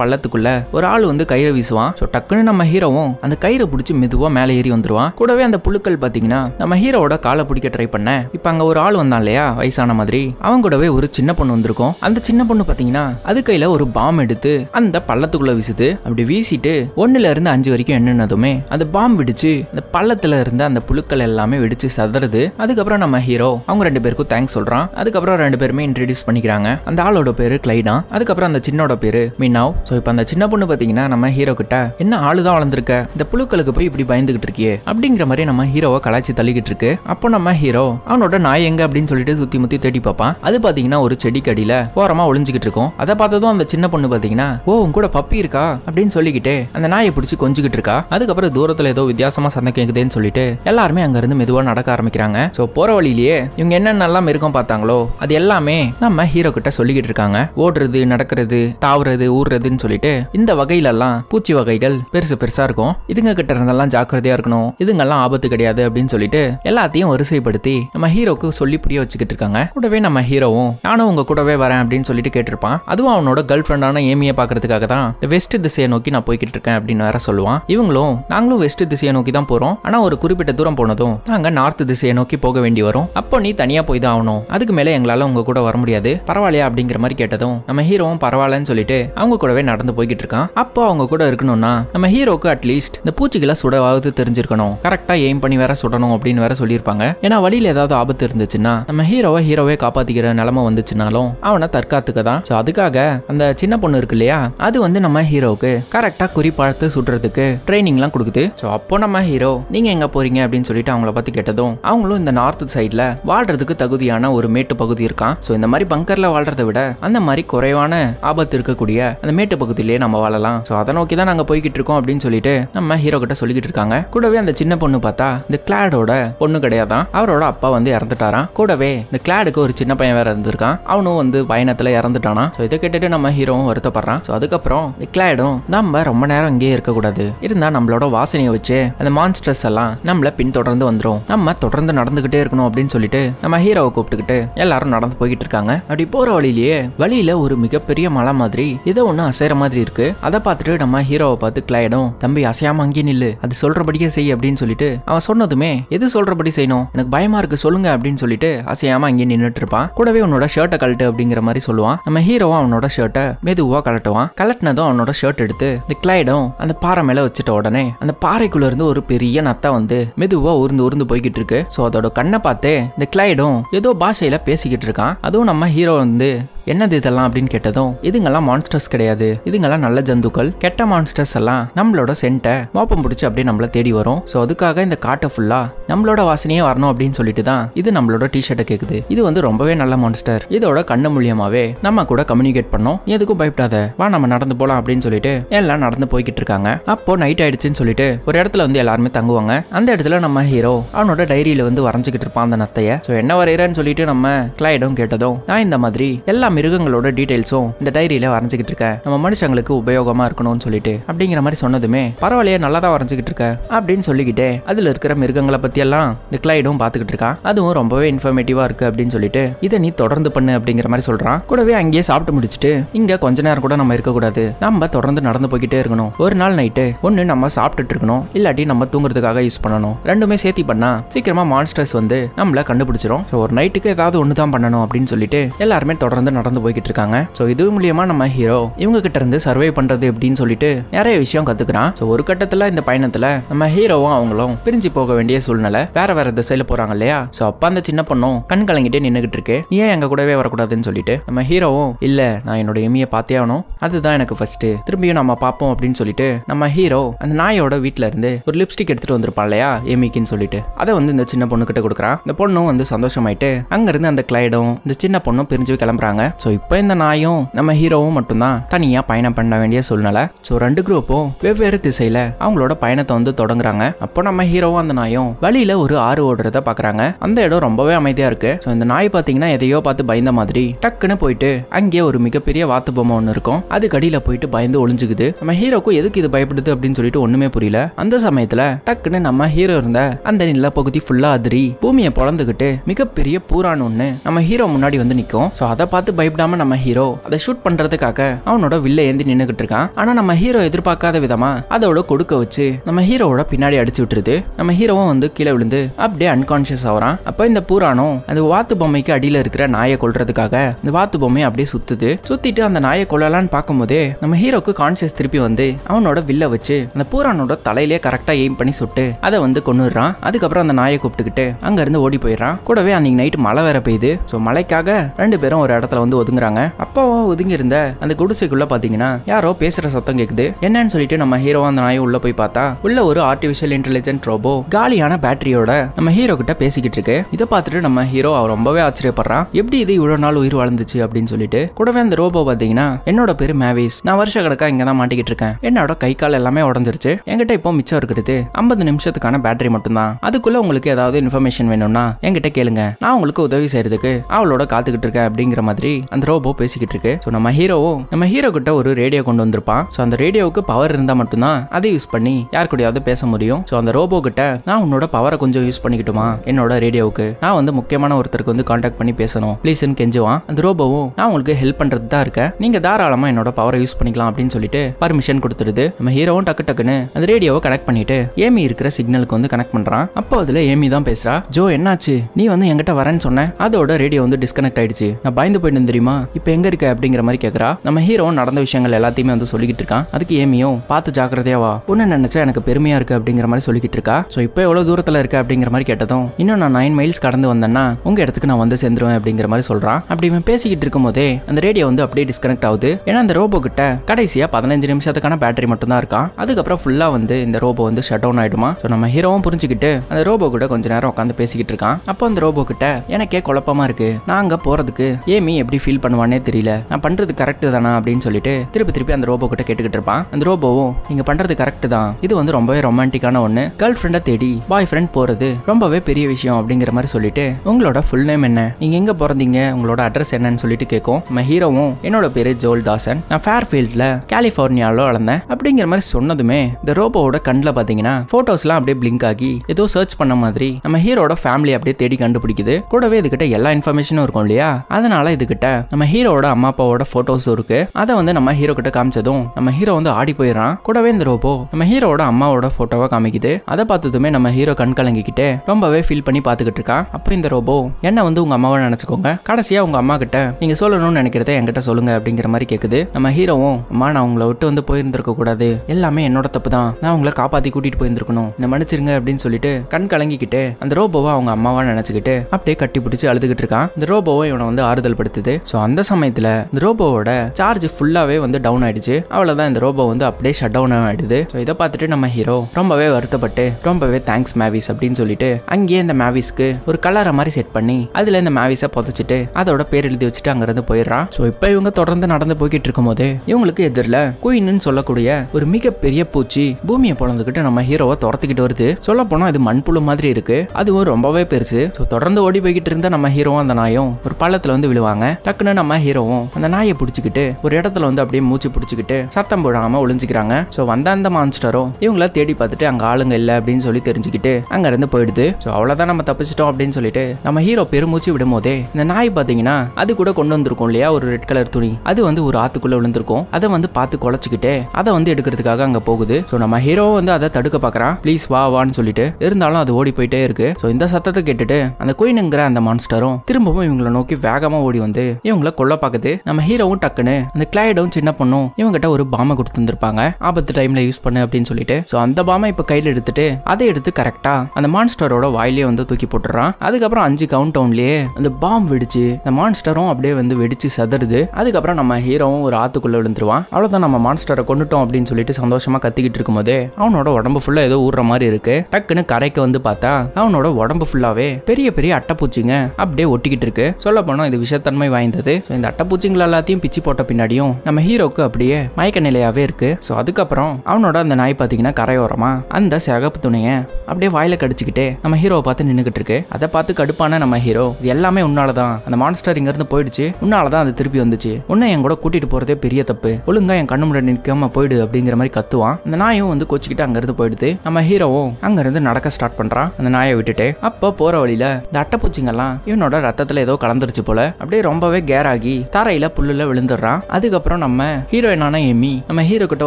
பள்ளத்துக்குள்ள ஒரு ஆள் வந்து கயிறை வீசுவான் ஸோ டக்குன்னு நம்ம ஹீரோவும் அந்த கயிறை பிடிச்சி மெதுவாக மேலே ஏறி வந்துருவான் கூடவே அந்த புழுக்கள் பார்த்தீங்கன்னா நம்ம ஹீரோவோட காலை பிடிக்க ட்ரை பண்ண இப்போ அங்கே ஒரு ஆள் வந்தான் இல்லையா வயசான மாதிரி அவங்க கூடவே ஒரு சின்ன பொண்ணு வந்திருக்கும் அந்த சின்ன பொண்ணு பார்த்தீங்கன்னா அது கையில் ஒரு பாம் எடுத்து அந்த பள்ளத்துக்குள்ள வீசுது அப்படி வீசிட்டு ஒன்னுல இருந்து அஞ்சு வரைக்கும் என்னென்னதுமே அந்த பாம் வெடிச்சு அந்த பள்ளத்துல இருந்த அந்த புழுக்கள் எல்லாமே வெடிச்சு சதுறது அதுக்கப்புறம் நம்ம ஹீரோ அவங்க ரெண்டு பேருக்கும் தேங்க்ஸ் சொல்கிறான் அதுக்கப்புறம் ரெண்டு பேருமே இன்ட்ரடியூஸ் பண்ணிக்கிறாங்க அந்த ஆளோட பேர் கிளைடன் தான் அதுக்கப்புறம் அந்த சின்னோட பேரு மின்னாவ் ஸோ இப்போ அந்த சின்ன பொண்ணு பார்த்தீங்கன்னா நம்ம ஹீரோ கிட்ட என்ன ஆளு தான் வளர்ந்துருக்க இந்த புழுக்களுக்கு போய் இப்படி பயந்துகிட்டு இருக்கியே அப்படிங்கிற மாதிரி நம்ம ஹீரோவை கலாச்சி தள்ளிக்கிட்டு இருக்கு அப்போ நம்ம ஹீரோ அவனோட நாய் எங்க அப்படின்னு சொல்லிட்டு சுத்தி முத்தி தேடி பார்ப்பான் அது பாத்தீங்கன்னா ஒரு செடிக்கடியில ஓரமா ஒளிஞ்சுக்கிட்டு இருக்கும் அதை பார்த்ததும் அந்த சின்ன பொண்ணு பாத்தீங்கன்னா ஓ உன் கூட பப்பி இருக்கா அப்படின்னு சொல்லிக்கிட்டே அந்த நாயை பிடிச்சி கொஞ்சிக்கிட்டு இருக்கா அதுக்கப்புறம் தூரத்துல ஏதோ வித்தியாசமா சந்தை கேக்குதுன்னு சொல்லிட்டு எல்லாருமே அங்க இருந்து மெதுவா நடக்க ஆரம்பிக்கிறாங்க ஸோ போற வழியிலேயே இவங்க என்னென்னலாம் இருக்கும் பார்த்தாங்களோ அது எல்லாமே நம்ம ஹீரோ கிட்ட சொல்லிக்கிட்டு இருக்காங்க ஓ ஓடுறது நடக்கிறது தாவுறது ஊறுறதுன்னு சொல்லிட்டு இந்த வகையிலெல்லாம் பூச்சி வகைகள் பெருசு பெருசா இருக்கும் இதுங்க கிட்ட இருந்தெல்லாம் ஜாக்கிரதையா இருக்கணும் இதுங்கெல்லாம் ஆபத்து கிடையாது அப்படின்னு சொல்லிட்டு எல்லாத்தையும் வரிசைப்படுத்தி நம்ம ஹீரோக்கு சொல்லி புரிய வச்சுக்கிட்டு இருக்காங்க கூடவே நம்ம ஹீரோவும் நானும் உங்க கூடவே வரேன் அப்படின்னு சொல்லிட்டு கேட்டிருப்பான் அதுவும் அவனோட கேர்ள் ஃபிரெண்டான ஏமியை பாக்குறதுக்காக தான் வெஸ்ட் திசையை நோக்கி நான் போய்கிட்டு இருக்கேன் அப்படின்னு வேற சொல்லுவான் இவங்களும் நாங்களும் வெஸ்ட் திசையை நோக்கி தான் போறோம் ஆனா ஒரு குறிப்பிட்ட தூரம் போனதும் நாங்க நார்த் திசையை நோக்கி போக வேண்டி வரும் அப்போ நீ தனியா போய் தான் ஆகணும் அதுக்கு மேலே எங்களால உங்க கூட வர முடியாது பரவாயில்லையா அப்படிங்கிற மாதிரி கேட்டதும் நம்ம ஹீரோவும் பரவாயில்லன்னு சொல்லிட்டு அவங்க கூடவே நடந்து போய்கிட்டு இருக்கான் அப்போ அவங்க கூட இருக்கணும்னா நம்ம ஹீரோக்கு அட்லீஸ்ட் இந்த பூச்சிகளை சுடவாவது தெரிஞ்சிருக்கணும் கரெக்டா எய்ம் பண்ணி வேற சுடணும் அப்படின்னு வேற சொல்லியிருப்பாங்க ஏன்னா வழியில ஏதாவது ஆபத்து இருந்துச்சுன்னா நம்ம ஹீரோவை ஹீரோவே காப்பாத்திக்கிற நிலைமை வந்துச்சுனாலும் அவனை தற்காத்துக்க தான் ஸோ அதுக்காக அந்த சின்ன பொண்ணு இருக்கு இல்லையா அது வந்து நம்ம ஹீரோவுக்கு கரெக்டாக குறிப்பார்த்து சுடுறதுக்கு ட்ரைனிங்லாம் கொடுக்குது ஸோ அப்போ நம்ம ஹீரோ நீங்கள் எங்கே போகிறீங்க அப்படின்னு சொல்லிட்டு அவங்கள பார்த்து கேட்டதும் அவங்களும் இந்த நார்த் சைடில் வாழ்கிறதுக்கு தகுதியான ஒரு மேட்டு பகுதி இருக்கான் ஸோ இந்த மாதிரி பங்கரில் வாழ்கிறத விட அந்த மாதிரி குறைவான ஆபத்து இருக்கக்கூடிய அந்த மேட்டு பகுதியிலேயே நம்ம வாழலாம் ஸோ அதை நோக்கி தான் நாங்கள் போய்கிட்டு இருக்கோம் அப்படின்னு சொல்லிட்டு நம்ம ஹீரோ கிட்ட சொல்லிக்கிட்டு இருக்காங்க கூடவே அந்த சின்ன பொண்ணு பார்த்தா இந்த கிளாடோட பொண்ணு கிடையாது அவரோட அப்பா வந்து இறந்துட்டாராம் கூடவே இந்த கிளாடுக்கு ஒரு சின்ன பையன் வேற இருந்திருக்கான் அவனும் வந்து பயணத்தில் இறந்துட்டானா ஸோ இதை கேட்டுட்டு நம்ம ஹீரோவும் வருத்தப்படுறான் ஸோ அதுக்கப்புறம் இந்த கிளாடும் நம்ம ரொம்ப நேரம் இங்கேயே இருக்கக்கூடாது இருந்தால் நம்மளோட வாசனையை வச்சு அந்த மான்ஸ்டர்ஸ் எல்லாம் நம்மளை பின்தொடர்ந்து வந்துடும் நம்ம தொடர்ந்து நடந்துகிட்டே இருக்கணும் அப்படின்னு சொல்லிட்டு நம்ம ஹீரோவை கூப்பிட்டுக்கிட்டு எல்லாரும் நடந்து போய்கிட்டு இருக்காங்க அப்படி போற வழியிலேயே வழியில ஒரு ஒரு மிகப்பெரிய மலை மாதிரி ஏதோ ஒன்று அசைற மாதிரி இருக்கு அதை பார்த்துட்டு நம்ம ஹீரோவை பார்த்து கிளையிடும் தம்பி அசையாம அங்கே நில்லு அது சொல்றபடியே செய் அப்படின்னு சொல்லிட்டு அவன் சொன்னதுமே எது சொல்றபடி செய்யணும் எனக்கு பயமா இருக்கு சொல்லுங்க அப்படின்னு சொல்லிட்டு அசையாம அங்கே நின்றுட்டு இருப்பான் கூடவே உன்னோட ஷர்ட்டை கழட்டு அப்படிங்கிற மாதிரி சொல்லுவான் நம்ம ஹீரோவும் அவனோட ஷர்ட்டை மெதுவாக கலட்டுவான் கலட்டினதும் அவனோட ஷர்ட் எடுத்து இந்த கிளையிடும் அந்த பாறை மேல வச்சுட்ட உடனே அந்த பாறைக்குள்ள இருந்து ஒரு பெரிய நத்தை வந்து மெதுவா உருந்து உருந்து போய்கிட்டு இருக்கு ஸோ அதோட கண்ணை பார்த்து இந்த கிளைடும் ஏதோ பாஷையில பேசிக்கிட்டு இருக்கான் அதுவும் நம்ம ஹீரோ வந்து என்னது இதெல்லாம் அப்படின்னு கேட்டதும் இதுங்கெல்லாம் மான்ஸ்டர்ஸ் கிடையாது இதுங்கெல்லாம் நல்ல ஜந்துக்கள் கெட்ட மான்ஸ்டர்ஸ் எல்லாம் நம்மளோட சென்ட்டை மோப்பம் பிடிச்சி அப்படியே நம்மள தேடி வரும் ஸோ அதுக்காக இந்த காட்டை ஃபுல்லாக நம்மளோட வாசனையே வரணும் அப்படின்னு சொல்லிட்டு தான் இது நம்மளோட டிஷர்ட்டை கேட்குது இது வந்து ரொம்பவே நல்ல மான்ஸ்டர் இதோட கண்ணு மூலியமாவே நம்ம கூட கம்யூனிகேட் பண்ணோம் எதுக்கும் பயப்படாத வா நம்ம நடந்து போகலாம் அப்படின்னு சொல்லிட்டு எல்லாம் நடந்து போய்கிட்டு இருக்காங்க அப்போ நைட் ஆயிடுச்சுன்னு சொல்லிட்டு ஒரு இடத்துல வந்து எல்லாருமே தங்குவாங்க அந்த இடத்துல நம்ம ஹீரோ அவனோட டைரியில வந்து வரைஞ்சிக்கிட்டு இருப்பான் அந்த நத்தைய ஸோ என்ன வரைகிறேன்னு சொல்லிட்டு நம்ம கிளைடும் கேட்டதும் நான் இந்த மாதிரி எல்லா மிருகங்களோட டீடைல்ஸும் இந்த டைரியில வரைஞ்சிக்கிட்டு இருக்க நம்ம மனுஷங்களுக்கு உபயோகமா இருக்கணும்னு சொல்லிட்டு அப்படிங்கிற மாதிரி சொன்னதுமே பரவாயில்லையே நல்லா தான் வரைஞ்சிக்கிட்டு இருக்க அப்படின்னு சொல்லிக்கிட்டே அதுல இருக்கிற மிருகங்களை பத்தி எல்லாம் இந்த கிளைடும் பாத்துக்கிட்டு இருக்கான் அதுவும் ரொம்பவே இன்ஃபர்மேட்டிவா இருக்கு அப்படின்னு சொல்லிட்டு இதை நீ தொடர்ந்து பண்ணு அப்படிங்கிற மாதிரி சொல்றான் கூடவே அங்கேயே சாப்பிட்டு முடிச்சுட்டு இங்க கொஞ்ச நேரம் கூட நம்ம இருக்கக்கூடாது நம்ம தொடர்ந்து நடந்து போய்கிட்டே இருக்கணும் ஒரு நாள் நைட்டு ஒன்று நம்ம சாப்பிட்டுட்டு இருக்கணும் இல்லாட்டி நம்ம தூங்குறதுக்காக யூஸ் பண்ணணும் ரெண்டுமே சேர்த்தி பண்ணா சீக்கிரமா மான்ஸ்டர்ஸ் வந்து நம்மள கண்டுபிடிச்சிரும் ஸோ ஒரு நைட்டுக்கு ஏதாவது ஒன்று தான் பண்ணணும் அப்படின்னு சொல்லிட்டு எல்லாருமே தொடர்ந்து நடந்து போய்கிட்டு இருக்காங்க இருக்காங்க ஸோ இது மூலியமா நம்ம ஹீரோ இவங்க கிட்ட இருந்து சர்வே பண்றது எப்படின்னு சொல்லிட்டு நிறைய விஷயம் கத்துக்கிறான் ஸோ ஒரு கட்டத்தில் இந்த பயணத்துல நம்ம ஹீரோவும் அவங்களும் பிரிஞ்சு போக வேண்டிய சூழ்நிலை வேற வேற திசையில போறாங்க இல்லையா ஸோ அப்பா அந்த சின்ன பொண்ணும் கண் கலங்கிட்டே நின்றுகிட்டு இருக்கு ஏன் எங்க கூடவே வரக்கூடாதுன்னு சொல்லிட்டு நம்ம ஹீரோவும் இல்லை நான் என்னோட எமியை பார்த்தே ஆகணும் அதுதான் எனக்கு ஃபர்ஸ்ட் திரும்பியும் நம்ம பார்ப்போம் அப்படின்னு சொல்லிட்டு நம்ம ஹீரோ அந்த நாயோட வீட்டில இருந்து ஒரு லிப்ஸ்டிக் எடுத்துட்டு வந்திருப்பான் இல்லையா எமிக்குன்னு சொல்லிட்டு அதை வந்து இந்த சின்ன பொண்ணு கிட்ட கொடுக்குறான் இந்த பொண்ணும் வந்து சந்தோஷமாயிட்டு அங்கிருந்து அந்த கிளைடும் இந்த சின்ன பொண்ணும் பிரிஞ்சு கிளம்புறாங்க ஸோ இப்போ இந்த நாயும் நம்ம ஹீரோவும் மட்டும்தான் தனியாக பயணம் பண்ண வேண்டிய சூழ்நிலை ஸோ ரெண்டு குரூப்பும் வெவ்வேறு திசையில் அவங்களோட பயணத்தை வந்து தொடங்குறாங்க அப்போ நம்ம ஹீரோவும் அந்த நாயும் வழியில் ஒரு ஆறு ஓடுறத பார்க்குறாங்க அந்த இடம் ரொம்பவே அமைதியாக இருக்கு ஸோ இந்த நாய் பார்த்தீங்கன்னா எதையோ பார்த்து பயந்த மாதிரி டக்குன்னு போயிட்டு அங்கேயே ஒரு மிகப்பெரிய வாத்து பொம்மை ஒன்று இருக்கும் அது கடியில போயிட்டு பயந்து ஒளிஞ்சுக்குது நம்ம ஹீரோக்கும் எதுக்கு இது பயப்படுது அப்படின்னு சொல்லிட்டு ஒன்றுமே புரியல அந்த சமயத்தில் டக்குன்னு நம்ம ஹீரோ இருந்த அந்த நில பகுதி ஃபுல்லாக அதிரி பூமியை பொழந்துக்கிட்டு மிகப்பெரிய பூரான் ஒன்று நம்ம ஹீரோ முன்னாடி வந்து நிற்கும் ஸோ அதை பார்த்து பயப்படாமல் நம்ம ஹீரோ அதை ஷூட் பண்றதுக்காக அவனோட வில்ல ஏந்தி நின்னுகிட்டு இருக்கான் ஆனா நம்ம ஹீரோ எதிர்பார்க்காத விதமா அதோட கொடுக்க வச்சு நம்ம ஹீரோவோட பின்னாடி அடிச்சு விட்டுருது நம்ம ஹீரோவும் வந்து கீழே விழுந்து அப்படியே அன்கான்சியஸ் ஆகுறான் அப்ப இந்த பூராணம் அந்த வாத்து பொம்மைக்கு அடியில இருக்கிற நாயை கொள்றதுக்காக இந்த வாத்து பொம்மை அப்படியே சுத்துது சுத்திட்டு அந்த நாயை கொள்ளலான்னு பார்க்கும்போதே நம்ம ஹீரோக்கு கான்சியஸ் திருப்பி வந்து அவனோட வில்ல வச்சு அந்த பூரானோட தலையிலே கரெக்டா எய்ம் பண்ணி சுட்டு அதை வந்து கொண்டுடுறான் அதுக்கப்புறம் அந்த நாயை கூப்பிட்டுக்கிட்டு அங்க இருந்து ஓடி போயிடுறான் கூடவே அன்னைக்கு நைட் மழை வேற பெய்யுது ஸோ மழைக்காக ரெண்டு பேரும் ஒரு இடத்துல வந்து ஒதுங்குறாங்க அப்பாவும் ஒதுங்கியிருந்த அந்த குடிசைக்குள்ள பாத்தீங்கன்னா யாரோ பேசுற சத்தம் கேக்குது என்னன்னு சொல்லிட்டு நம்ம ஹீரோ அந்த நாயை உள்ள போய் பார்த்தா உள்ள ஒரு ஆர்டிபிஷியல் இன்டெலிஜென்ட் ரோபோ காலியான பேட்டரியோட நம்ம ஹீரோ கிட்ட பேசிக்கிட்டு இருக்கு இதை பார்த்துட்டு நம்ம ஹீரோ அவர் ரொம்பவே ஆச்சரியப்படுறான் எப்படி இது இவ்வளவு நாள் உயிர் வாழ்ந்துச்சு அப்படின்னு சொல்லிட்டு கூடவே அந்த ரோபோ பாத்தீங்கன்னா என்னோட பேரு மேவிஸ் நான் வருஷ கணக்கா இங்கதான் தான் மாட்டிக்கிட்டு இருக்கேன் என்னோட கை கால் எல்லாமே உடஞ்சிருச்சு என்கிட்ட இப்போ மிச்சம் இருக்கிறது ஐம்பது நிமிஷத்துக்கான பேட்டரி மட்டும்தான் அதுக்குள்ள உங்களுக்கு ஏதாவது இன்ஃபர்மேஷன் வேணும்னா என்கிட்ட கேளுங்க நான் உங்களுக்கு உதவி செய்யறதுக்கு அவளோட காத்துக்கிட்டு இருக்கேன் அப்படிங்கிற மாதிரி அந்த ரோபோ பேசிக்கிட்டு இருக்கு ஸோ நம்ம ஹீரோவும் நம்ம ஹீரோ கிட்ட ஒரு ரேடியோ கொண்டு வந்திருப்பான் ஸோ அந்த ரேடியோவுக்கு பவர் இருந்தால் மட்டும்தான் அதை யூஸ் பண்ணி யார் கூடயாவது பேச முடியும் ஸோ அந்த ரோபோ கிட்ட நான் உன்னோட பவரை கொஞ்சம் யூஸ் பண்ணிக்கிட்டுமா என்னோட ரேடியோவுக்கு நான் வந்து முக்கியமான ஒருத்தருக்கு வந்து காண்டாக்ட் பண்ணி பேசணும் ப்ளீஸ்னு கெஞ்சுவான் அந்த ரோபோவும் நான் உங்களுக்கு ஹெல்ப் பண்ணுறது தான் இருக்கேன் நீங்கள் தாராளமாக என்னோட பவரை யூஸ் பண்ணிக்கலாம் அப்படின்னு சொல்லிட்டு பர்மிஷன் கொடுத்துருது நம்ம ஹீரோவும் டக்கு டக்குன்னு அந்த ரேடியோவை கனெக்ட் பண்ணிட்டு ஏமி இருக்கிற சிக்னலுக்கு வந்து கனெக்ட் பண்ணுறான் அப்போ அதில் ஏமி தான் பேசுகிறா ஜோ என்னாச்சு நீ வந்து என்கிட்ட வரேன்னு சொன்னேன் அதோட ரேடியோ வந்து டிஸ்கனெக்ட் ஆயிடுச்சு நான் பயந்து போயிட்டு தெரியுமா இப்போ எங்கே இருக்க அப்படிங்கிற மாதிரி கேட்குறா நம்ம ஹீரோ நடந்த விஷயங்கள் எல்லாத்தையுமே வந்து சொல்லிக்கிட்டு இருக்கான் அதுக்கு ஏமியோ பார்த்து ஜாக்கிரதையா வா ஒன்று நினைச்சா எனக்கு பெருமையா இருக்கு அப்படிங்கிற மாதிரி சொல்லிக்கிட்டு இருக்கா ஸோ இப்போ எவ்வளோ தூரத்தில் இருக்கு அப்படிங்கிற மாதிரி கேட்டதும் இன்னும் நான் நைன் மைல்ஸ் கடந்து வந்தேன்னா உங்க இடத்துக்கு நான் வந்து சேர்ந்துருவேன் அப்படிங்கிற மாதிரி சொல்றான் அப்படி இவன் பேசிக்கிட்டு இருக்கும் போதே அந்த ரேடியோ வந்து அப்படியே டிஸ்கனெக்ட் ஆகுது ஏன்னா அந்த ரோபோ கிட்ட கடைசியா பதினஞ்சு நிமிஷத்துக்கான பேட்டரி மட்டும் தான் இருக்கான் அதுக்கப்புறம் ஃபுல்லா வந்து இந்த ரோபோ வந்து ஷட் டவுன் ஆயிடுமா ஸோ நம்ம ஹீரோவும் புரிஞ்சுக்கிட்டு அந்த ரோபோ கூட கொஞ்ச நேரம் உட்காந்து பேசிக்கிட்டு இருக்கான் அப்போ அந்த ரோபோ கிட்ட எனக்கே குழப்பமா இருக்கு நான் அங்கே போறதுக்கு ஏமி எப்படி ஃபீல் பண்ணுவானே தெரியல நான் பண்றது கரெக்ட் தானா அப்படின்னு சொல்லிட்டு திருப்பி திருப்பி அந்த ரோபோ கிட்ட கேட்டுக்கிட்டு இருப்பான் அந்த ரோபோவும் நீங்க பண்றது கரெக்ட் தான் இது வந்து ரொம்பவே ரொமான்டிக்கான ஒண்ணு கேர்ள் ஃப்ரெண்டை தேடி பாய் ஃப்ரெண்ட் போறது ரொம்பவே பெரிய விஷயம் அப்படிங்கிற மாதிரி சொல்லிட்டு உங்களோட ஃபுல் நேம் என்ன நீங்க எங்க பிறந்தீங்க உங்களோட அட்ரஸ் என்னன்னு சொல்லிட்டு கேட்கும் நம்ம ஹீரோவும் என்னோட பேரு ஜோல் தாசன் நான் ஃபேர் ஃபீல்டில் கலிஃபோர்னியாவில் வளர்ந்தேன் அப்படிங்கிற மாதிரி சொன்னதுமே இந்த ரோபோவோட கண்ணில் பார்த்தீங்கன்னா ஃபோட்டோஸ்லாம் அப்படியே பிளிங்க் ஆகி ஏதோ சர்ச் பண்ண மாதிரி நம்ம ஹீரோட ஃபேமிலி அப்படியே தேடி கண்டுபிடிக்குது கூடவே இதுகிட்ட எல்லா இன்ஃபர்மேஷனும் இருக்கும் இல்லையா அதனால இதுகிட்ட நம்ம ஹீரோ ஹீரோட அம்மா அப்பாவோட போட்டோஸும் இருக்கு அதை வந்து நம்ம ஹீரோ கிட்ட காமிச்சதும் நம்ம ஹீரோ வந்து ஆடி போயிடறான் கூடவே இந்த ரோபோ நம்ம ஹீரோட அம்மாவோட போட்டோவை காமிக்குது அதை பார்த்ததுமே நம்ம ஹீரோ கண் கலங்கிக்கிட்டு ரொம்பவே ஃபீல் பண்ணி பார்த்துக்கிட்டு இருக்கான் அப்போ இந்த ரோபோ என்ன வந்து உங்க அம்மாவை நினைச்சுக்கோங்க கடைசியா உங்க அம்மா கிட்ட நீங்க சொல்லணும்னு நினைக்கிறத என்கிட்ட சொல்லுங்க அப்படிங்கிற மாதிரி கேக்குது நம்ம ஹீரோவும் அம்மா நான் உங்களை விட்டு வந்து போயிருந்திருக்க கூடாது எல்லாமே என்னோட தப்பு தான் நான் உங்களை காப்பாத்தி கூட்டிட்டு போயிருந்திருக்கணும் இந்த மன்னிச்சிருங்க அப்படின்னு சொல்லிட்டு கண் கலங்கிக்கிட்டு அந்த ரோபோவை அவங்க அம்மாவா நினைச்சுக்கிட்டு அப்படியே கட்டி பிடிச்சி அழுதுகிட்டு இருக்கான் இந்த ரோபோவை இவனை வந்து ஆறுதல் படுத்துது ஸோ அந்த சமயத்தில் இந்த ரோபோவோட சார்ஜ் ஃபுல்லாகவே வந்து டவுன் ஆயிடுச்சு அவ்வளோதான் இந்த ரோபோ வந்து அப்படியே ஷட் டவுன் ஆயிடுது ஸோ இதை பார்த்துட்டு நம்ம ஹீரோ ரொம்பவே வருத்தப்பட்டு ரொம்பவே தேங்க்ஸ் மேவிஸ் அப்படின்னு சொல்லிட்டு அங்கேயே இந்த மேவிஸ்க்கு ஒரு கலரை மாதிரி செட் பண்ணி அதில் இந்த மேவிஸை புதைச்சிட்டு அதோட பேர் எழுதி வச்சுட்டு அங்கேருந்து போயிடுறான் ஸோ இப்போ இவங்க தொடர்ந்து நடந்து போய்கிட்டு இருக்கும்போது இவங்களுக்கு எதிரில் குயின்னு சொல்லக்கூடிய ஒரு மிகப்பெரிய பூச்சி பூமியை பிறந்துகிட்டு நம்ம ஹீரோவை துரத்துக்கிட்டு வருது சொல்ல போனால் இது மண்புழு மாதிரி இருக்கு அதுவும் ரொம்பவே பெருசு ஸோ தொடர்ந்து ஓடி போய்கிட்டு இருந்த நம்ம ஹீரோவும் அந்த நாயும் ஒரு பள்ளத்தில் வந்து விழுவாங்க டக்குன்னு நம்ம ஹீரோவும் அந்த நாயை பிடிச்சிக்கிட்டு ஒரு இடத்துல வந்து அப்படியே மூச்சு பிடிச்சிக்கிட்டு சத்தம் போடாம ஒளிஞ்சுக்கிறாங்க ஸோ வந்த அந்த மான்ஸ்டரும் இவங்கள தேடி பார்த்துட்டு அங்கே ஆளுங்க இல்லை அப்படின்னு சொல்லி தெரிஞ்சுக்கிட்டு அங்கேருந்து போயிடுது ஸோ அவ்வளோதான் நம்ம தப்பிச்சிட்டோம் அப்படின்னு சொல்லிட்டு நம்ம ஹீரோ பெருமூச்சு விடும் போதே இந்த நாய் பார்த்தீங்கன்னா அது கூட கொண்டு வந்திருக்கும் இல்லையா ஒரு ரெட் கலர் துணி அது வந்து ஒரு ஆத்துக்குள்ளே விழுந்திருக்கும் அதை வந்து பார்த்து குழச்சிக்கிட்டு அதை வந்து எடுக்கிறதுக்காக அங்கே போகுது ஸோ நம்ம ஹீரோ வந்து அதை தடுக்க பார்க்குறான் ப்ளீஸ் வா வான்னு சொல்லிட்டு இருந்தாலும் அது ஓடி போயிட்டே இருக்கு ஸோ இந்த சத்தத்தை கேட்டுட்டு அந்த குயினுங்கிற அந்த மான்ஸ்டரும் திரும்பவும் இவங்களை நோக்கி வேகமாக ஓடி வந்து இவங்களை கொல்ல கண்கூடா பாக்குது நம்ம ஹீரோவும் டக்குன்னு அந்த கிளைடும் சின்ன பொண்ணும் இவங்கிட்ட ஒரு பாமை கொடுத்துருந்துருப்பாங்க ஆபத்து டைம்ல யூஸ் பண்ணு அப்படின்னு சொல்லிட்டு ஸோ அந்த பாமை இப்போ கையில் எடுத்துட்டு அதை எடுத்து கரெக்டா அந்த மான்ஸ்டரோட வாயிலே வந்து தூக்கி போட்டுறான் அதுக்கப்புறம் அஞ்சு கவுண்ட் டவுன்லயே அந்த பாம் வெடிச்சு அந்த மான்ஸ்டரும் அப்படியே வந்து வெடிச்சு சதறுது அதுக்கப்புறம் நம்ம ஹீரோவும் ஒரு ஆத்துக்குள்ள விழுந்துருவான் அவ்வளவுதான் நம்ம மான்ஸ்டரை கொண்டுட்டோம் அப்படின்னு சொல்லிட்டு சந்தோஷமா கத்திக்கிட்டு இருக்கும்போது அவனோட உடம்பு ஃபுல்லா ஏதோ ஊடுற மாதிரி இருக்கு டக்குன்னு கரைக்கு வந்து பார்த்தா அவனோட உடம்பு ஃபுல்லாவே பெரிய பெரிய அட்டைப்பூச்சிங்க அப்படியே ஒட்டிக்கிட்டு இருக்கு சொல்ல போனோம் இது விஷத்தன்மை வாய்ந்தது இந்த அட்டை அட்டப்பூச்சிங்கள் எல்லாத்தையும் பிச்சு போட்ட பின்னாடியும் நம்ம ஹீரோக்கு அப்படியே மயக்க நிலையாவே இருக்கு ஸோ அதுக்கப்புறம் அவனோட அந்த நாய் பார்த்தீங்கன்னா கரையோரமா அந்த சிகப்பு துணையை அப்படியே வாயில கடிச்சுக்கிட்டே நம்ம ஹீரோவை பார்த்து நின்றுக்கிட்டு இருக்கு அதை பார்த்து கடுப்பான நம்ம ஹீரோ இது எல்லாமே உன்னாலதான் அந்த மான்ஸ்டர் இங்க இருந்து போயிடுச்சு உன்னாலதான் அது திருப்பி வந்துச்சு உன்னை என் கூட கூட்டிட்டு போறதே பெரிய தப்பு ஒழுங்கா என் கண்ணு முடி நிற்காம போயிடு அப்படிங்கிற மாதிரி கத்துவான் அந்த நாயும் வந்து கொச்சிக்கிட்டு அங்கிருந்து போயிடுது நம்ம ஹீரோவும் அங்கிருந்து நடக்க ஸ்டார்ட் பண்றான் அந்த நாயை விட்டுட்டு அப்போ போற வழியில இந்த அட்டைப்பூச்சிங்கெல்லாம் இவனோட ரத்தத்துல ஏதோ கலந்துருச்சு போல அப்படியே ரொம்பவே கேர் ஆகி தரையில புல்லுல விழுந்துடுறான் அதுக்கப்புறம் நம்ம ஹீரோயினான எமி நம்ம ஹீரோ கிட்ட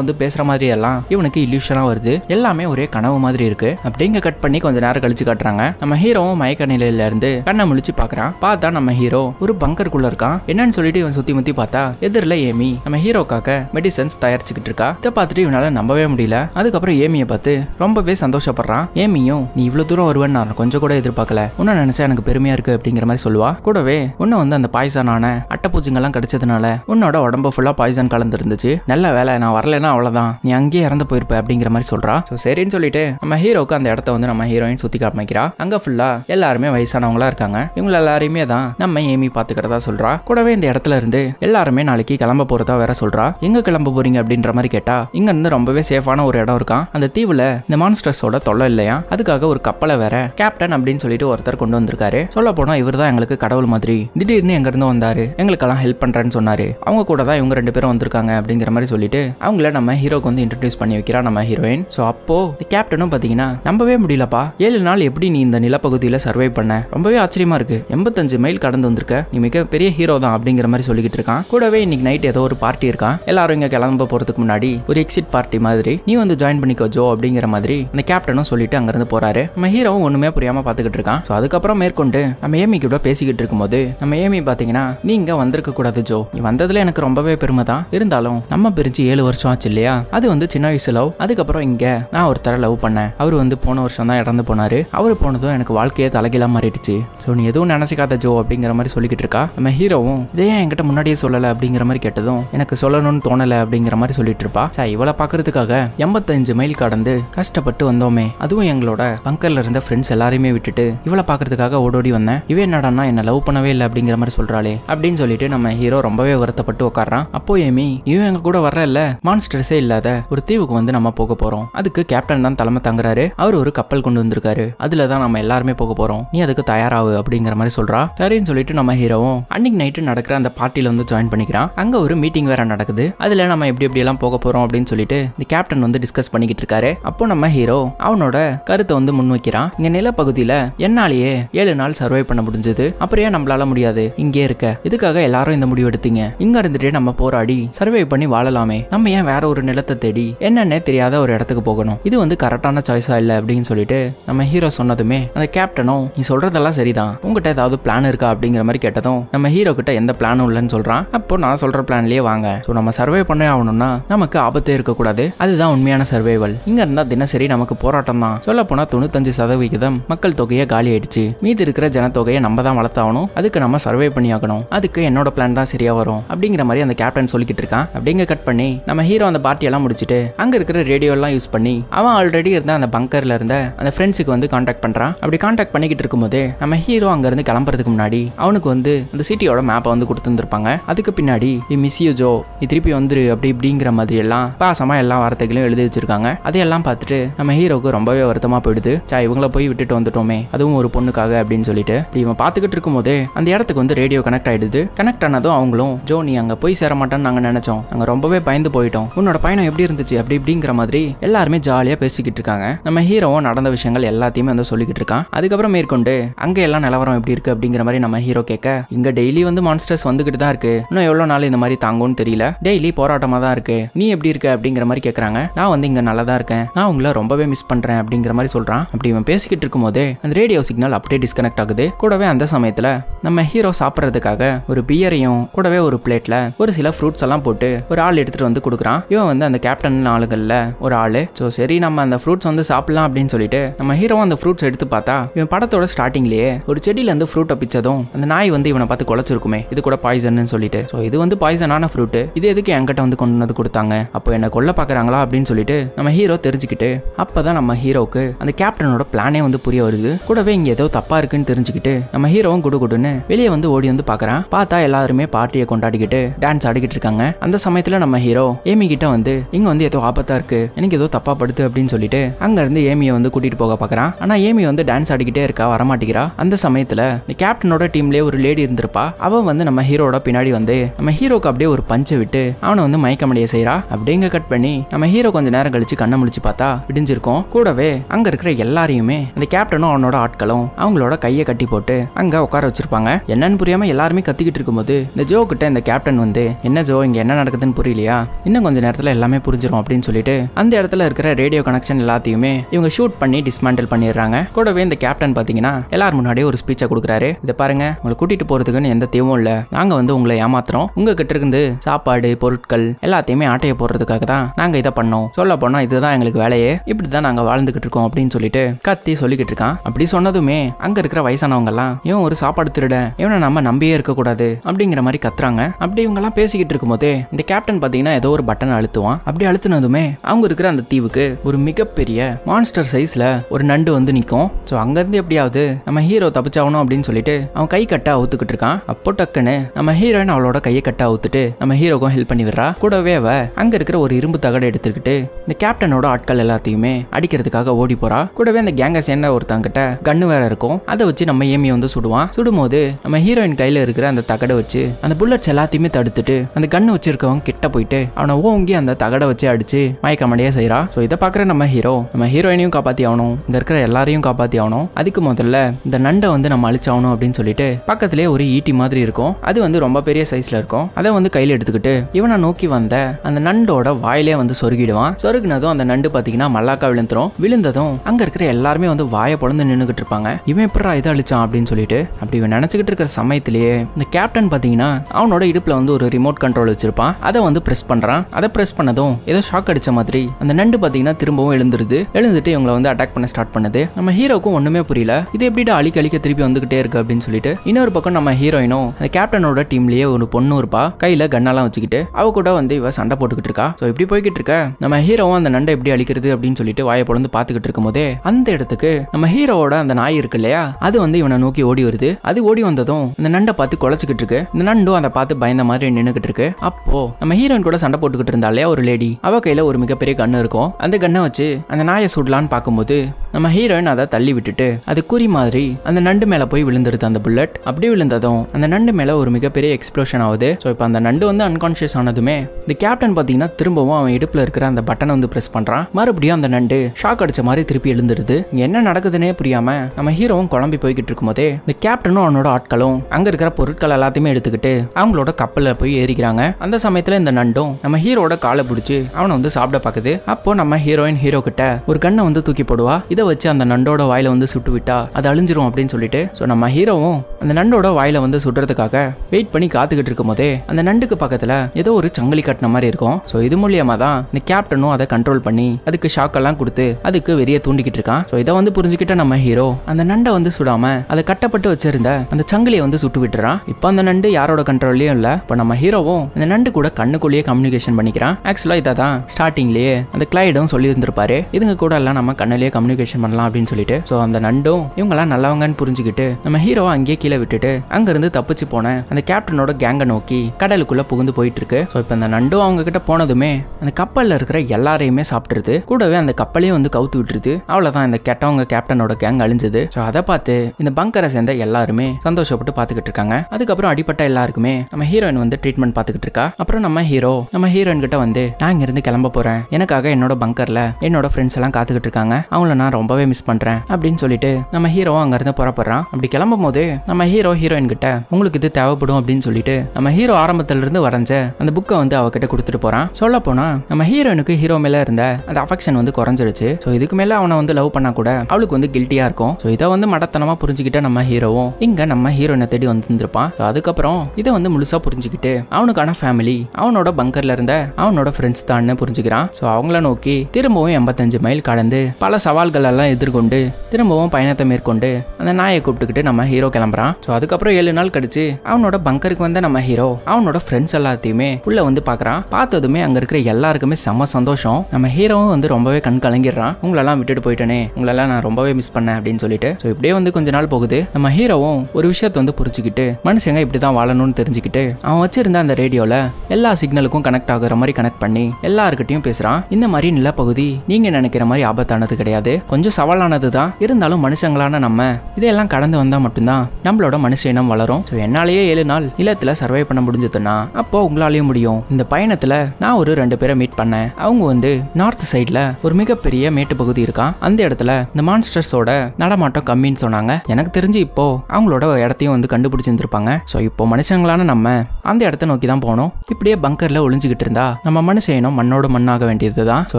வந்து பேசுற மாதிரி எல்லாம் இவனுக்கு இல்யூஷனா வருது எல்லாமே ஒரே கனவு மாதிரி இருக்கு அப்படிங்க கட் பண்ணி கொஞ்ச நேரம் கழிச்சு காட்டுறாங்க நம்ம ஹீரோவும் மயக்க நிலையில இருந்து கண்ணை முழிச்சு பாக்குறான் பார்த்தா நம்ம ஹீரோ ஒரு பங்கருக்குள்ள இருக்கான் என்னன்னு சொல்லிட்டு இவன் சுத்தி முத்தி பார்த்தா எதிரில் ஏமி நம்ம ஹீரோக்காக மெடிசன்ஸ் தயாரிச்சுக்கிட்டு இருக்கா இதை பார்த்துட்டு இவனால நம்பவே முடியல அதுக்கப்புறம் ஏமியை பார்த்து ரொம்பவே சந்தோஷப்படுறான் ஏமியும் நீ இவ்வளவு தூரம் வருவேன்னு நான் கொஞ்சம் கூட எதிர்பார்க்கல உன்ன நினைச்சா எனக்கு பெருமையா இருக்கு அப்படிங்கிற மாதிரி சொல்லுவா கூடவே உன்ன வந்து அந்த பாய்சனான அட்டப்பு தீப்பூச்சிங்கெல்லாம் கிடைச்சதுனால உன்னோட உடம்பு ஃபுல்லாக பாய்சன் கலந்துருந்துச்சு நல்ல வேலை நான் வரலன்னா அவ்வளோதான் நீ அங்கேயே இறந்து போயிருப்ப அப்படிங்கிற மாதிரி சொல்கிறா ஸோ சரின்னு சொல்லிட்டு நம்ம ஹீரோக்கு அந்த இடத்த வந்து நம்ம ஹீரோயின் சுற்றி காமிக்கிறா அங்கே ஃபுல்லாக எல்லாருமே வயசானவங்களா இருக்காங்க இவங்க எல்லாரையுமே தான் நம்ம ஏமி பார்த்துக்கிறதா சொல்கிறா கூடவே இந்த இடத்துல இருந்து எல்லாருமே நாளைக்கு கிளம்ப போகிறதா வேற சொல்கிறா எங்கே கிளம்ப போறீங்க அப்படின்ற மாதிரி கேட்டா இங்கேருந்து ரொம்பவே சேஃபான ஒரு இடம் இருக்கான் அந்த தீவில் இந்த மான்ஸ்டர்ஸோட தொல்லை இல்லையா அதுக்காக ஒரு கப்பலை வேற கேப்டன் அப்படின்னு சொல்லிட்டு ஒருத்தர் கொண்டு வந்திருக்காரு சொல்ல போனால் இவர் தான் எங்களுக்கு கடவுள் மாதிரி திடீர்னு எங்கேருந்து வந்தாரு எங்களுக்கு யாருக்கெல்லாம் ஹெல்ப் பண்ணுறேன்னு சொன்னார் அவங்க கூட தான் இவங்க ரெண்டு பேரும் வந்திருக்காங்க அப்படிங்கிற மாதிரி சொல்லிட்டு அவங்கள நம்ம ஹீரோக்கு வந்து இன்ட்ரடியூஸ் பண்ணி வைக்கிறா நம்ம ஹீரோயின் ஸோ அப்போ கேப்டனும் பார்த்தீங்கன்னா நம்பவே முடியலப்பா ஏழு நாள் எப்படி நீ இந்த நிலப்பகுதியில் சர்வை பண்ண ரொம்பவே ஆச்சரியமா இருக்கு எண்பத்தஞ்சு மைல் கடந்து வந்திருக்க நீ மிக பெரிய ஹீரோ தான் அப்படிங்கிற மாதிரி சொல்லிக்கிட்டு இருக்கான் கூடவே இன்னைக்கு நைட் ஏதோ ஒரு பார்ட்டி இருக்கான் எல்லாரும் இங்கே கிளம்ப போறதுக்கு முன்னாடி ஒரு எக்ஸிட் பார்ட்டி மாதிரி நீ வந்து ஜாயின் பண்ணிக்கோ ஜோ அப்படிங்கிற மாதிரி அந்த கேப்டனும் சொல்லிட்டு அங்கிருந்து போறாரு நம்ம ஹீரோவும் ஒண்ணுமே புரியாம பாத்துக்கிட்டு இருக்கான் ஸோ அதுக்கப்புறம் மேற்கொண்டு நம்ம ஏமி கூட பேசிக்கிட்டு இருக்கும்போது நம்ம ஏமி பாத்தீங்கன்னா நீங்க வந்திருக்க கூடாது ஜோ நீ வந்ததுல எனக்கு ரொம்பவே பெருமை தான் இருந்தாலும் நம்ம பிரிஞ்சு ஏழு வருஷம் ஆச்சு இல்லையா அது வந்து சின்ன வயசு லவ் அதுக்கப்புறம் இங்க நான் ஒருத்தர லவ் பண்ணேன் அவர் வந்து போன வருஷம் தான் இறந்து போனாரு அவர் போனதும் எனக்கு வாழ்க்கையே தலைகீழா மாறிடுச்சு ஸோ நீ எதுவும் நினைச்சிக்காத ஜோ அப்படிங்கிற மாதிரி சொல்லிக்கிட்டு இருக்கா நம்ம ஹீரோவும் இதே என்கிட்ட முன்னாடியே சொல்லலை அப்படிங்கிற மாதிரி கேட்டதும் எனக்கு சொல்லணும்னு தோணலை அப்படிங்கிற மாதிரி சொல்லிட்டு இருப்பா சா இவளை பார்க்கறதுக்காக எண்பத்தஞ்சு மைல் கடந்து கஷ்டப்பட்டு வந்தோமே அதுவும் எங்களோட பங்கர்ல இருந்த ஃப்ரெண்ட்ஸ் எல்லாரையுமே விட்டுட்டு இவளை பார்க்கறதுக்காக ஓடோடி வந்தேன் இவன் என்னடா என்ன லவ் பண்ணவே இல்லை அப்படிங்கிற மாதிரி சொல்றாளே அப்படின்னு சொல்லிட்டு சொல்லிட்டு நம்ம ஹீரோ ரொம்பவே வருத்தப்பட்டு உட்காடுறான் அப்போ ஏமி இவன் எங்க கூட வரல மான்ஸ்டர்ஸே இல்லாத ஒரு தீவுக்கு வந்து நம்ம போக போறோம் அதுக்கு கேப்டன் தான் தலைமை தங்குறாரு அவர் ஒரு கப்பல் கொண்டு வந்திருக்காரு அதுல தான் நம்ம எல்லாருமே போக போறோம் நீ அதுக்கு தயாராகு அப்படிங்கிற மாதிரி சொல்றா சரின்னு சொல்லிட்டு நம்ம ஹீரோவும் அன்னைக்கு நைட்டு நடக்கிற அந்த பார்ட்டியில வந்து ஜாயின் பண்ணிக்கிறான் அங்க ஒரு மீட்டிங் வேற நடக்குது அதுல நம்ம எப்படி எப்படி எல்லாம் போக போறோம் அப்படின்னு சொல்லிட்டு இந்த கேப்டன் வந்து டிஸ்கஸ் பண்ணிக்கிட்டு இருக்காரு அப்போ நம்ம ஹீரோ அவனோட கருத்தை வந்து முன்வைக்கிறான் இங்க நிலப்பகுதியில என்னாலேயே ஏழு நாள் சர்வை பண்ண முடிஞ்சது அப்புறம் ஏன் நம்மளால முடியாது இங்கே இருக்க இதுக்காக எல்லாரும் இந்த முடிவு எடுத்தீங்க இங்க இருந்துட்டு நம்ம போராடி சர்வே பண்ணி வாழலாமே நம்ம ஏன் வேற ஒரு நிலத்தை தேடி என்னன்னே தெரியாத ஒரு இடத்துக்கு போகணும் இது வந்து கரெக்டான சாய்ஸா இல்லை அப்படின்னு சொல்லிட்டு நம்ம ஹீரோ சொன்னதுமே அந்த கேப்டனும் நீ சொல்றதெல்லாம் சரிதான் உங்ககிட்ட ஏதாவது பிளான் இருக்கா அப்படிங்கிற மாதிரி கேட்டதும் நம்ம ஹீரோ கிட்ட எந்த பிளானும் இல்லைன்னு சொல்றான் அப்போ நான் சொல்ற பிளான்லயே வாங்க ஸோ நம்ம சர்வே பண்ணே ஆகணும்னா நமக்கு ஆபத்தே இருக்கக்கூடாது அதுதான் உண்மையான சர்வைவல் இங்க இருந்தா தினசரி நமக்கு போராட்டம் தான் சொல்ல போனா தொண்ணூத்தஞ்சு சதவிகிதம் மக்கள் தொகையை காலி ஆயிடுச்சு மீதி இருக்கிற ஜனத்தொகையை நம்ம தான் வளர்த்தாகணும் அதுக்கு நம்ம சர்வே பண்ணி ஆகணும் அதுக்கு என்ன என்னோட பிளான் தான் சரியா வரும் அப்படிங்கிற மாதிரி அந்த கேப்டன் சொல்லிக்கிட்டு இருக்கான் அப்படிங்க கட் பண்ணி நம்ம ஹீரோ அந்த பார்ட்டியெல்லாம் முடிச்சுட்டு அங்க இருக்கிற ரேடியோ எல்லாம் யூஸ் பண்ணி அவன் ஆல்ரெடி இருந்த அந்த பங்கர்ல இருந்த அந்த ஃப்ரெண்ட்ஸுக்கு வந்து காண்டாக்ட் பண்றான் அப்படி காண்டாக்ட் பண்ணிக்கிட்டு இருக்கும்போது நம்ம ஹீரோ அங்க இருந்து கிளம்புறதுக்கு முன்னாடி அவனுக்கு வந்து அந்த சிட்டியோட மேப்பை வந்து கொடுத்துருந்துருப்பாங்க அதுக்கு பின்னாடி மிஸ் யூ ஜோ நீ திருப்பி வந்துரு அப்படி இப்படிங்கிற மாதிரி எல்லாம் பாசமா எல்லா வார்த்தைகளையும் எழுதி வச்சிருக்காங்க அதையெல்லாம் பார்த்துட்டு நம்ம ஹீரோக்கு ரொம்பவே வருத்தமா போயிடுது சா இவங்களை போய் விட்டுட்டு வந்துட்டோமே அதுவும் ஒரு பொண்ணுக்காக அப்படின்னு சொல்லிட்டு இவன் பார்த்துக்கிட்டு இருக்கும் போதே அந்த இடத்துக்கு வந்து ரேடியோ கனெக்ட் ஆயிடுது கனெக்ட் கனெக்ட் ஆனதும் அவங்களும் ஜோ நீ அங்கே போய் சேர மாட்டேன்னு நாங்கள் நினச்சோம் நாங்கள் ரொம்பவே பயந்து போயிட்டோம் உன்னோட பயணம் எப்படி இருந்துச்சு அப்படி இப்படிங்கிற மாதிரி எல்லாருமே ஜாலியாக பேசிக்கிட்டு இருக்காங்க நம்ம ஹீரோவும் நடந்த விஷயங்கள் எல்லாத்தையுமே வந்து சொல்லிக்கிட்டு இருக்கான் அதுக்கப்புறம் மேற்கொண்டு அங்கே எல்லாம் நிலவரம் எப்படி இருக்கு அப்படிங்கிற மாதிரி நம்ம ஹீரோ கேட்க இங்கே டெய்லி வந்து மான்ஸ்டர்ஸ் வந்துகிட்டு தான் இருக்கு இன்னும் எவ்வளோ நாள் இந்த மாதிரி தாங்கும்னு தெரியல டெய்லி போராட்டமாக தான் இருக்கு நீ எப்படி இருக்க அப்படிங்கிற மாதிரி கேட்குறாங்க நான் வந்து இங்கே நல்லா தான் இருக்கேன் நான் உங்களை ரொம்பவே மிஸ் பண்ணுறேன் அப்படிங்கிற மாதிரி சொல்கிறான் அப்படி இவன் பேசிக்கிட்டு போது அந்த ரேடியோ சிக்னல் அப்படியே டிஸ்கனெக்ட் ஆகுது கூடவே அந்த சமயத்தில் நம்ம ஹீரோ சாப்பிட்றதுக்காக ஒரு பி பியரையும் கூடவே ஒரு பிளேட்ல ஒரு சில ஃப்ரூட்ஸ் எல்லாம் போட்டு ஒரு ஆள் எடுத்துட்டு வந்து கொடுக்குறான் இவன் வந்து அந்த கேப்டன் ஆளுகள்ல ஒரு ஆளு ஸோ சரி நம்ம அந்த ஃப்ரூட்ஸ் வந்து சாப்பிடலாம் அப்படின்னு சொல்லிட்டு நம்ம ஹீரோவும் அந்த ஃப்ரூட்ஸ் எடுத்து பார்த்தா இவன் படத்தோட ஸ்டார்டிங்லேயே ஒரு செடியில இருந்து ஃப்ரூட்டை அப்பிச்சதும் அந்த நாய் வந்து இவனை பார்த்து குழச்சிருக்குமே இது கூட பாய்சன் சொல்லிட்டு ஸோ இது வந்து பாய்சனான ஃப்ரூட் இது எதுக்கு என்கிட்ட வந்து கொண்டு வந்து கொடுத்தாங்க அப்போ என்ன கொல்ல பாக்குறாங்களா அப்படின்னு சொல்லிட்டு நம்ம ஹீரோ தெரிஞ்சுக்கிட்டு அப்பதான் நம்ம ஹீரோக்கு அந்த கேப்டனோட பிளானே வந்து புரிய வருது கூடவே இங்க ஏதோ தப்பா இருக்குன்னு தெரிஞ்சுக்கிட்டு நம்ம ஹீரோவும் குடுகுடுன்னு குடுன்னு வெளியே வந்து ஓடி வந்து பாக்குறான் பார்த்தா எல்லாருமே பார்ட்டியை கொண்டாடிக்கிட்டு டான்ஸ் ஆடிக்கிட்டு இருக்காங்க அந்த சமயத்துல நம்ம ஹீரோ ஏமி கிட்ட வந்து இங்க வந்து ஏதோ ஆபத்தா இருக்கு எனக்கு ஏதோ தப்பா படுத்து அப்படின்னு சொல்லிட்டு அங்க இருந்து ஏமியை வந்து கூட்டிட்டு போக பாக்குறான் ஆனா ஏமி வந்து டான்ஸ் ஆடிக்கிட்டே இருக்கா வரமாட்டேங்கிறா அந்த சமயத்துல இந்த கேப்டனோட டீம்லயே ஒரு லேடி இருந்திருப்பா அவ வந்து நம்ம ஹீரோட பின்னாடி வந்து நம்ம ஹீரோக்கு அப்படியே ஒரு பஞ்சை விட்டு அவனை வந்து மயக்கமடைய செய்யறா அப்படிங்க கட் பண்ணி நம்ம ஹீரோ கொஞ்ச நேரம் கழிச்சு கண்ணை முடிச்சு பார்த்தா விடிஞ்சிருக்கும் கூடவே அங்க இருக்கிற எல்லாரையுமே அந்த கேப்டனும் அவனோட ஆட்களும் அவங்களோட கையை கட்டி போட்டு அங்க உட்கார வச்சிருப்பாங்க என்னன்னு புரியாம எல்லாருமே கத்திக்கிட்டு இருக்கும் போகும்போது இந்த ஜோ கிட்ட இந்த கேப்டன் வந்து என்ன ஜோ இங்கே என்ன நடக்குதுன்னு புரியலையா இன்னும் கொஞ்சம் நேரத்தில் எல்லாமே புரிஞ்சிடும் அப்படின்னு சொல்லிட்டு அந்த இடத்துல இருக்கிற ரேடியோ கனெக்ஷன் எல்லாத்தையுமே இவங்க ஷூட் பண்ணி டிஸ்மேண்டில் பண்ணிடுறாங்க கூடவே இந்த கேப்டன் பார்த்தீங்கன்னா எல்லாரும் முன்னாடியே ஒரு ஸ்பீச்சை கொடுக்குறாரு இதை பாருங்க உங்களை கூட்டிட்டு போறதுக்குன்னு எந்த தீவும் இல்லை நாங்கள் வந்து உங்களை ஏமாத்துறோம் உங்க கிட்ட இருந்து சாப்பாடு பொருட்கள் எல்லாத்தையுமே ஆட்டையை போடுறதுக்காக தான் நாங்கள் இதை பண்ணோம் சொல்ல போனால் இதுதான் எங்களுக்கு வேலையே இப்படி தான் நாங்கள் வாழ்ந்துகிட்டு இருக்கோம் அப்படின்னு சொல்லிட்டு கத்தி சொல்லிக்கிட்டு இருக்கான் அப்படி சொன்னதுமே அங்கே இருக்கிற எல்லாம் இவன் ஒரு சாப்பாடு திருட இவனை நம்ம நம்பியே இருக்கக்கூடாது அப்படிங்கிற மாதிரி கத்துறாங்க அப்படி இவங்கெல்லாம் பேசிக்கிட்டு இருக்கும்போதே இந்த கேப்டன் பார்த்தீங்கன்னா ஏதோ ஒரு பட்டன் அழுத்துவான் அப்படி அழுத்தினதுமே அவங்க இருக்கிற அந்த தீவுக்கு ஒரு மிகப்பெரிய மான்ஸ்டர் சைஸ்ல ஒரு நண்டு வந்து நிற்கும் ஸோ அங்கேருந்து எப்படியாவது நம்ம ஹீரோ தப்பிச்சாகணும் அப்படின்னு சொல்லிட்டு அவன் கை கட்டா அவுத்துக்கிட்டு இருக்கான் அப்போ டக்குன்னு நம்ம ஹீரோயின் அவளோட கையை கட்டா அவுத்துட்டு நம்ம ஹீரோக்கும் ஹெல்ப் பண்ணி விடுறா கூடவே அங்க இருக்கிற ஒரு இரும்பு தகடை எடுத்துக்கிட்டு இந்த கேப்டனோட ஆட்கள் எல்லாத்தையுமே அடிக்கிறதுக்காக ஓடி போறா கூடவே அந்த கேங்க சேர்ந்த ஒருத்தங்கிட்ட கண்ணு வேற இருக்கும் அதை வச்சு நம்ம ஏமியை வந்து சுடுவான் சுடும்போது நம்ம ஹீரோயின் கையில இருக்கிற அந்த தகடை தகடை வச்சு அந்த புல்லட்ஸ் எல்லாத்தையுமே தடுத்துட்டு அந்த கண்ணு வச்சிருக்கவங்க கிட்ட போயிட்டு அவனை ஓங்கி அந்த தகடை வச்சு அடிச்சு மயக்கமடையே செய்யறா ஸோ இதை பாக்குற நம்ம ஹீரோ நம்ம ஹீரோயினையும் காப்பாத்தி ஆகணும் இங்க இருக்கிற எல்லாரையும் காப்பாத்தி ஆகணும் அதுக்கு முதல்ல இந்த நண்டை வந்து நம்ம அழிச்சாகணும் அப்படின்னு சொல்லிட்டு பக்கத்துலேயே ஒரு ஈட்டி மாதிரி இருக்கும் அது வந்து ரொம்ப பெரிய சைஸ்ல இருக்கும் அதை வந்து கையில் எடுத்துக்கிட்டு இவனை நோக்கி வந்த அந்த நண்டோட வாயிலே வந்து சொருகிடுவான் சொருகினதும் அந்த நண்டு பாத்தீங்கன்னா மல்லாக்கா விழுந்துரும் விழுந்ததும் அங்க இருக்கிற எல்லாருமே வந்து வாயை பொழந்து நின்றுகிட்டு இருப்பாங்க இவன் எப்படா இதை அழிச்சான் அப்படின்னு சொல்லிட்டு அப்படி இவன் நினைச்சுக்கிட்டு இருக்கிற சமயத்திலேயே இந்த கேப்டன் கேப்டன் பார்த்தீங்கன்னா அவனோட இடுப்புல வந்து ஒரு ரிமோட் கண்ட்ரோல் வச்சிருப்பான் அதை வந்து ப்ரெஸ் பண்றான் அதை ப்ரெஸ் பண்ணதும் ஏதோ ஷாக் அடிச்ச மாதிரி அந்த நண்டு பார்த்தீங்கன்னா திரும்பவும் எழுந்துருது எழுந்துட்டு இவங்களை வந்து அட்டாக் பண்ண ஸ்டார்ட் பண்ணுது நம்ம ஹீரோக்கும் ஒண்ணுமே புரியல இது எப்படிடா அழிக்க அழிக்க திருப்பி வந்துகிட்டே இருக்கு அப்படின்னு சொல்லிட்டு இன்னொரு பக்கம் நம்ம ஹீரோயினும் அந்த கேப்டனோட டீம்லயே ஒரு பொண்ணு இருப்பா கையில் கண்ணெல்லாம் வச்சுக்கிட்டு அவ கூட வந்து இவ சண்டை போட்டுக்கிட்டு இருக்கா ஸோ இப்படி போய்கிட்டு இருக்க நம்ம ஹீரோவும் அந்த நண்டை எப்படி அழிக்கிறது அப்படின்னு சொல்லிட்டு வாயை பொழுந்து பார்த்துக்கிட்டு இருக்கும் போதே அந்த இடத்துக்கு நம்ம ஹீரோவோட அந்த நாய் இருக்கு இல்லையா அது வந்து இவனை நோக்கி ஓடி வருது அது ஓடி வந்ததும் அந்த நண்டை பார்த்து குழச்சிக்கிட்டு இருக்கு இந்த நண்டும் அதை பார்த்து பயந்த மாதிரி நின்றுகிட்டு இருக்கு அப்போ நம்ம ஹீரோயின் கூட சண்டை போட்டுக்கிட்டு இருந்தாலே ஒரு லேடி அவ கையில ஒரு மிகப்பெரிய கண்ணு இருக்கும் அந்த கண்ணை வச்சு அந்த நாயை சுடலான்னு பார்க்கும்போது நம்ம ஹீரோயின் அதை தள்ளி விட்டுட்டு அது குறி மாதிரி அந்த நண்டு மேல போய் விழுந்துருது அந்த புல்லட் அப்படி விழுந்ததும் அந்த நண்டு மேல ஒரு மிகப்பெரிய எக்ஸ்ப்ளோஷன் ஆகுது ஸோ இப்போ அந்த நண்டு வந்து அன்கான்ஷியஸ் ஆனதுமே இந்த கேப்டன் பார்த்தீங்கன்னா திரும்பவும் அவன் இடுப்பில் இருக்கிற அந்த பட்டனை வந்து ப்ரெஸ் பண்ணுறான் மறுபடியும் அந்த நண்டு ஷாக் அடிச்ச மாதிரி திருப்பி எழுந்துடுது என்ன நடக்குதுன்னே புரியாம நம்ம ஹீரோவும் குழம்பி போய்கிட்டு போதே இந்த கேப்டனும் அவனோட ஆட்களும் அங்கே இருக்கிற பொருட்கள் எல்லாத்தையும் எல்லாத்தையுமே எடுத்துக்கிட்டு அவங்களோட கப்பல போய் ஏறிக்கிறாங்க அந்த சமயத்தில் இந்த நண்டும் நம்ம ஹீரோட காலை பிடிச்சி அவனை வந்து சாப்பிட பார்க்குது அப்போ நம்ம ஹீரோயின் ஹீரோ கிட்ட ஒரு கண்ணை வந்து தூக்கி போடுவா இதை வச்சு அந்த நண்டோட வாயில வந்து சுட்டு விட்டா அது அழிஞ்சிரும் அப்படின்னு சொல்லிட்டு சோ நம்ம ஹீரோவும் அந்த நண்டோட வாயில வந்து சுடுறதுக்காக வெயிட் பண்ணி காத்துக்கிட்டு இருக்கும் போதே அந்த நண்டுக்கு பக்கத்துல ஏதோ ஒரு சங்கிலி கட்டின மாதிரி இருக்கும் ஸோ இது மூலியமா தான் இந்த கேப்டனும் அதை கண்ட்ரோல் பண்ணி அதுக்கு ஷாக் எல்லாம் கொடுத்து அதுக்கு வெளியே தூண்டிக்கிட்டு இருக்கான் ஸோ இதை வந்து புரிஞ்சுக்கிட்ட நம்ம ஹீரோ அந்த நண்டை வந்து சுடாம அதை கட்டப்பட்டு வச்சிருந்த அந்த சங்கிலியை வந்து சுட்டு விட்டுறான் இப்போ அந்த நண்டு யாரோட கண்ட்ரோல்லையும் இல்லை இப்போ நம்ம ஹீரோவும் இந்த நண்டு கூட கண்ணுக்குள்ளேயே கம்யூனிகேஷன் பண்ணிக்கிறான் ஆக்சுவலாக இதை தான் அந்த கிளைடும் இருந்திருப்பாரு இதுங்க கூட எல்லாம் நம்ம கண்ணிலேயே கம்யூனிகேஷன் பண்ணலாம் அப்படின்னு சொல்லிட்டு ஸோ அந்த நண்டும் இவங்கெல்லாம் நல்லவங்கன்னு புரிஞ்சுக்கிட்டு நம்ம ஹீரோவை அங்கேயே கீழே விட்டுட்டு அங்கேருந்து தப்பிச்சு போன அந்த கேப்டனோட கேங்கை நோக்கி கடலுக்குள்ளே புகுந்து போயிட்டு இருக்கு ஸோ இப்போ அந்த நண்டும் அவங்க கிட்ட போனதுமே அந்த கப்பல்ல இருக்கிற எல்லாரையுமே சாப்பிட்டுருது கூடவே அந்த கப்பலையும் வந்து கவுத்து விட்டுருது அவ்வளோதான் இந்த கெட்டவங்க கேப்டனோட கேங் அழிஞ்சது ஸோ அதை பார்த்து இந்த பங்கரை சேர்ந்த எல்லாருமே சந்தோஷப்பட்டு பார்த்துக்கிட்டு இருக்காங்க அதுக்கப்புறம் அடிப்பட்ட எல்லாருக்குமே நம்ம ஹீரோயின் வந்து ட்ரீட்மெண்ட் பார்த்துக்கிட்டு இருக்கா அப்புறம் நம்ம ஹீரோ நம்ம ஹீரோயின் கிட்ட வந்து நான் இங்கிருந்து கிளம்ப போறேன் எனக்காக என்னோட பங்கர்ல என்னோட ஃப்ரெண்ட்ஸ் எல்லாம் காத்துக்கிட்டு இருக்காங்க அவங்கள நான் ரொம்பவே மிஸ் பண்றேன் அப்படின்னு சொல்லிட்டு நம்ம ஹீரோ அங்கிருந்து புறப்படுறான் அப்படி கிளம்பும் போது நம்ம ஹீரோ ஹீரோயின் கிட்ட உங்களுக்கு இது தேவைப்படும் அப்படின்னு சொல்லிட்டு நம்ம ஹீரோ ஆரம்பத்துல இருந்து வரைஞ்ச அந்த புக்கை வந்து அவகிட்ட கொடுத்துட்டு போறான் சொல்ல போனா நம்ம ஹீரோயினுக்கு ஹீரோ மேல இருந்த அந்த அஃபெக்ஷன் வந்து குறைஞ்சிருச்சு ஸோ இதுக்கு மேல அவனை வந்து லவ் பண்ணா கூட அவளுக்கு வந்து கில்ட்டியா இருக்கும் ஸோ இதை வந்து மடத்தனமா புரிஞ்சுக்கிட்ட நம்ம ஹீரோவும் இங்க நம்ம ஹீரோயினை தேடி வந்திருப்பான் அதுக்கு அதுக்கப்புறம் இதை வந்து முழுசா புரிஞ்சுக்கிட்டு அவனுக்கான ஃபேமிலி அவனோட பங்கர்ல இருந்த அவனோட ஃப்ரெண்ட்ஸ் தான் புரிஞ்சுக்கிறான் ஸோ அவங்கள நோக்கி திரும்பவும் எண்பத்தஞ்சு மைல் கடந்து பல சவால்கள் எல்லாம் எதிர்கொண்டு திரும்பவும் பயணத்தை மேற்கொண்டு அந்த நாயை கூப்பிட்டுக்கிட்டு நம்ம ஹீரோ கிளம்புறான் ஸோ அதுக்கப்புறம் ஏழு நாள் கழிச்சு அவனோட பங்கருக்கு வந்த நம்ம ஹீரோ அவனோட ஃப்ரெண்ட்ஸ் எல்லாத்தையுமே உள்ள வந்து பாக்குறான் பார்த்ததுமே அங்க இருக்கிற எல்லாருக்குமே செம்ம சந்தோஷம் நம்ம ஹீரோவும் வந்து ரொம்பவே கண் கலங்கிடுறான் உங்களெல்லாம் விட்டுட்டு போயிட்டேனே உங்களெல்லாம் நான் ரொம்பவே மிஸ் பண்ணேன் அப்படின்னு சொல்லிட்டு ஸோ இப்படியே வந்து கொஞ்ச நாள் போகுது நம்ம ஹீரோவும் ஒரு விஷயத்தை வந்து புரிஞ்சுக்கிட்டு மனுஷங்க இப்படி தான் வாழணும்னு தெரிஞ்சுக்கிட்டு அவன் வச்சிருந்த அந்த ரேடியோவில் எல்லா சிக்னலுக்கும் கனெக்ட் ஆகுற மாதிரி கனெக்ட் பண்ணி எல்லாருக்கிட்டையும் பேசுகிறான் இந்த மாதிரி நிலப்பகுதி நீங்கள் நினைக்கிற மாதிரி ஆபத்தானது கிடையாது கொஞ்சம் சவாலானது தான் இருந்தாலும் மனுஷங்களான நம்ம இதையெல்லாம் கடந்து வந்தால் மட்டும்தான் நம்மளோட மனுஷ இனம் வளரும் ஸோ என்னாலேயே ஏழு நாள் நிலத்தில் சர்வை பண்ண முடிஞ்சதுன்னா அப்போ உங்களாலேயும் முடியும் இந்த பயணத்தில் நான் ஒரு ரெண்டு பேரை மீட் பண்ணேன் அவங்க வந்து நார்த் சைடில் ஒரு மிகப்பெரிய மேட்டு பகுதி இருக்கான் அந்த இடத்துல இந்த மான்ஸ்டர்ஸோட நடமாட்டம் கம்மின்னு சொன்னாங்க எனக்கு தெரிஞ்சு இப்போ அவங்களோட இடத்தையும் வந்து கண்டுபிடிச்சிருந்துருப்பாங்க ஸோ ஸோ இப்போ மனுஷங்களான நம்ம அந்த இடத்த நோக்கி தான் போனோம் இப்படியே பங்கரில் ஒளிஞ்சுக்கிட்டு இருந்தா நம்ம மனுஷனும் மண்ணோட மண்ணாக வேண்டியது தான் ஸோ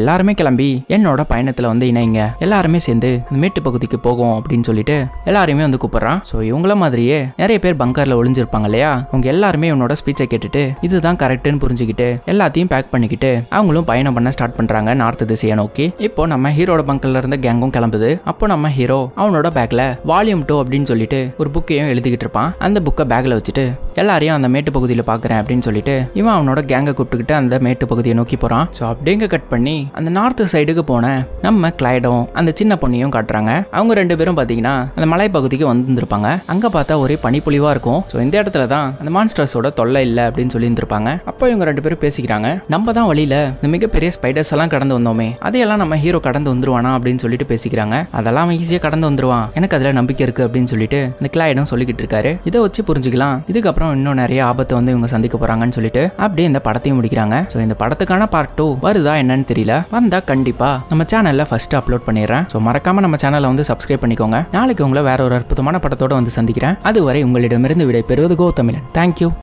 எல்லாருமே கிளம்பி என்னோட பயணத்தில் வந்து இணைங்க எல்லாருமே சேர்ந்து மேட்டு பகுதிக்கு போகும் அப்படின்னு சொல்லிட்டு எல்லாருமே வந்து கூப்பிட்றான் ஸோ இவங்கள மாதிரியே நிறைய பேர் பங்கரில் ஒளிஞ்சிருப்பாங்க இல்லையா அவங்க எல்லாருமே என்னோட ஸ்பீச்சை கேட்டுட்டு இதுதான் கரெக்டுன்னு புரிஞ்சுக்கிட்டு எல்லாத்தையும் பேக் பண்ணிக்கிட்டு அவங்களும் பயணம் பண்ண ஸ்டார்ட் பண்ணுறாங்க நார்த்து திசையை நோக்கி இப்போ நம்ம ஹீரோட பங்கர்ல இருந்த கேங்கும் கிளம்புது அப்போ நம்ம ஹீரோ அவனோட பேக்ல வால்யூம் டூ அப்படின்னு சொல்லிட்டு ஒரு புக்கையும் எழுதிக்கிட்டு இருப்பான் அந்த புக்கை பேக்ல வச்சுட்டு எல்லாரையும் அந்த மேட்டு பகுதியில் பார்க்குறேன் அப்படின்னு சொல்லிட்டு இவன் அவனோட கேங்கை கூப்பிட்டுக்கிட்டு அந்த மேட்டு பகுதியை நோக்கி போகிறான் ஸோ அப்படிங்க கட் பண்ணி அந்த நார்த்து சைடுக்கு போன நம்ம கிளைடும் அந்த சின்ன பொண்ணையும் காட்டுறாங்க அவங்க ரெண்டு பேரும் பார்த்தீங்கன்னா அந்த மலைப்பகுதிக்கு வந்துருப்பாங்க அங்கே பார்த்தா ஒரே பனிப்பொழிவாக இருக்கும் ஸோ இந்த இடத்துல தான் அந்த மான்ஸ்டர்ஸோட தொல்லை இல்லை அப்படின்னு சொல்லி இருந்திருப்பாங்க அப்போ இவங்க ரெண்டு பேரும் பேசிக்கிறாங்க நம்ம தான் வழியில் இந்த மிகப்பெரிய ஸ்பைடர்ஸ் எல்லாம் கடந்து வந்தோமே அதையெல்லாம் நம்ம ஹீரோ கடந்து வந்துருவானா அப்படின்னு சொல்லிட்டு பேசிக்கிறாங்க அதெல்லாம் அவன் ஈஸியாக கடந்து வந்துருவான் எனக்கு அதில் நம்பிக்கை இருக்குது அப்படின்னு சொல்லிட்டு இந்த கிளாயிடம் சொல்லிக்கிட்டு இருக்காரு இதை வச்சு புரிஞ்சுக்கலாம் தான் இதுக்கப்புறம் இன்னும் நிறைய ஆபத்து வந்து இவங்க சந்திக்க போறாங்கன்னு சொல்லிட்டு அப்படியே இந்த படத்தையும் முடிக்கிறாங்க ஸோ இந்த படத்துக்கான பார்ட் டூ வருதா என்னன்னு தெரியல வந்தா கண்டிப்பா நம்ம சேனல்ல ஃபர்ஸ்ட் அப்லோட் பண்ணிடுறேன் ஸோ மறக்காம நம்ம சேனலை வந்து சப்ஸ்கிரைப் பண்ணிக்கோங்க நாளைக்கு உங்களை வேற ஒரு அற்புதமான படத்தோட வந்து சந்திக்கிறேன் அதுவரை உங்களிடமிருந்து விடை பெறுவது தமிழன் தேங்க்யூ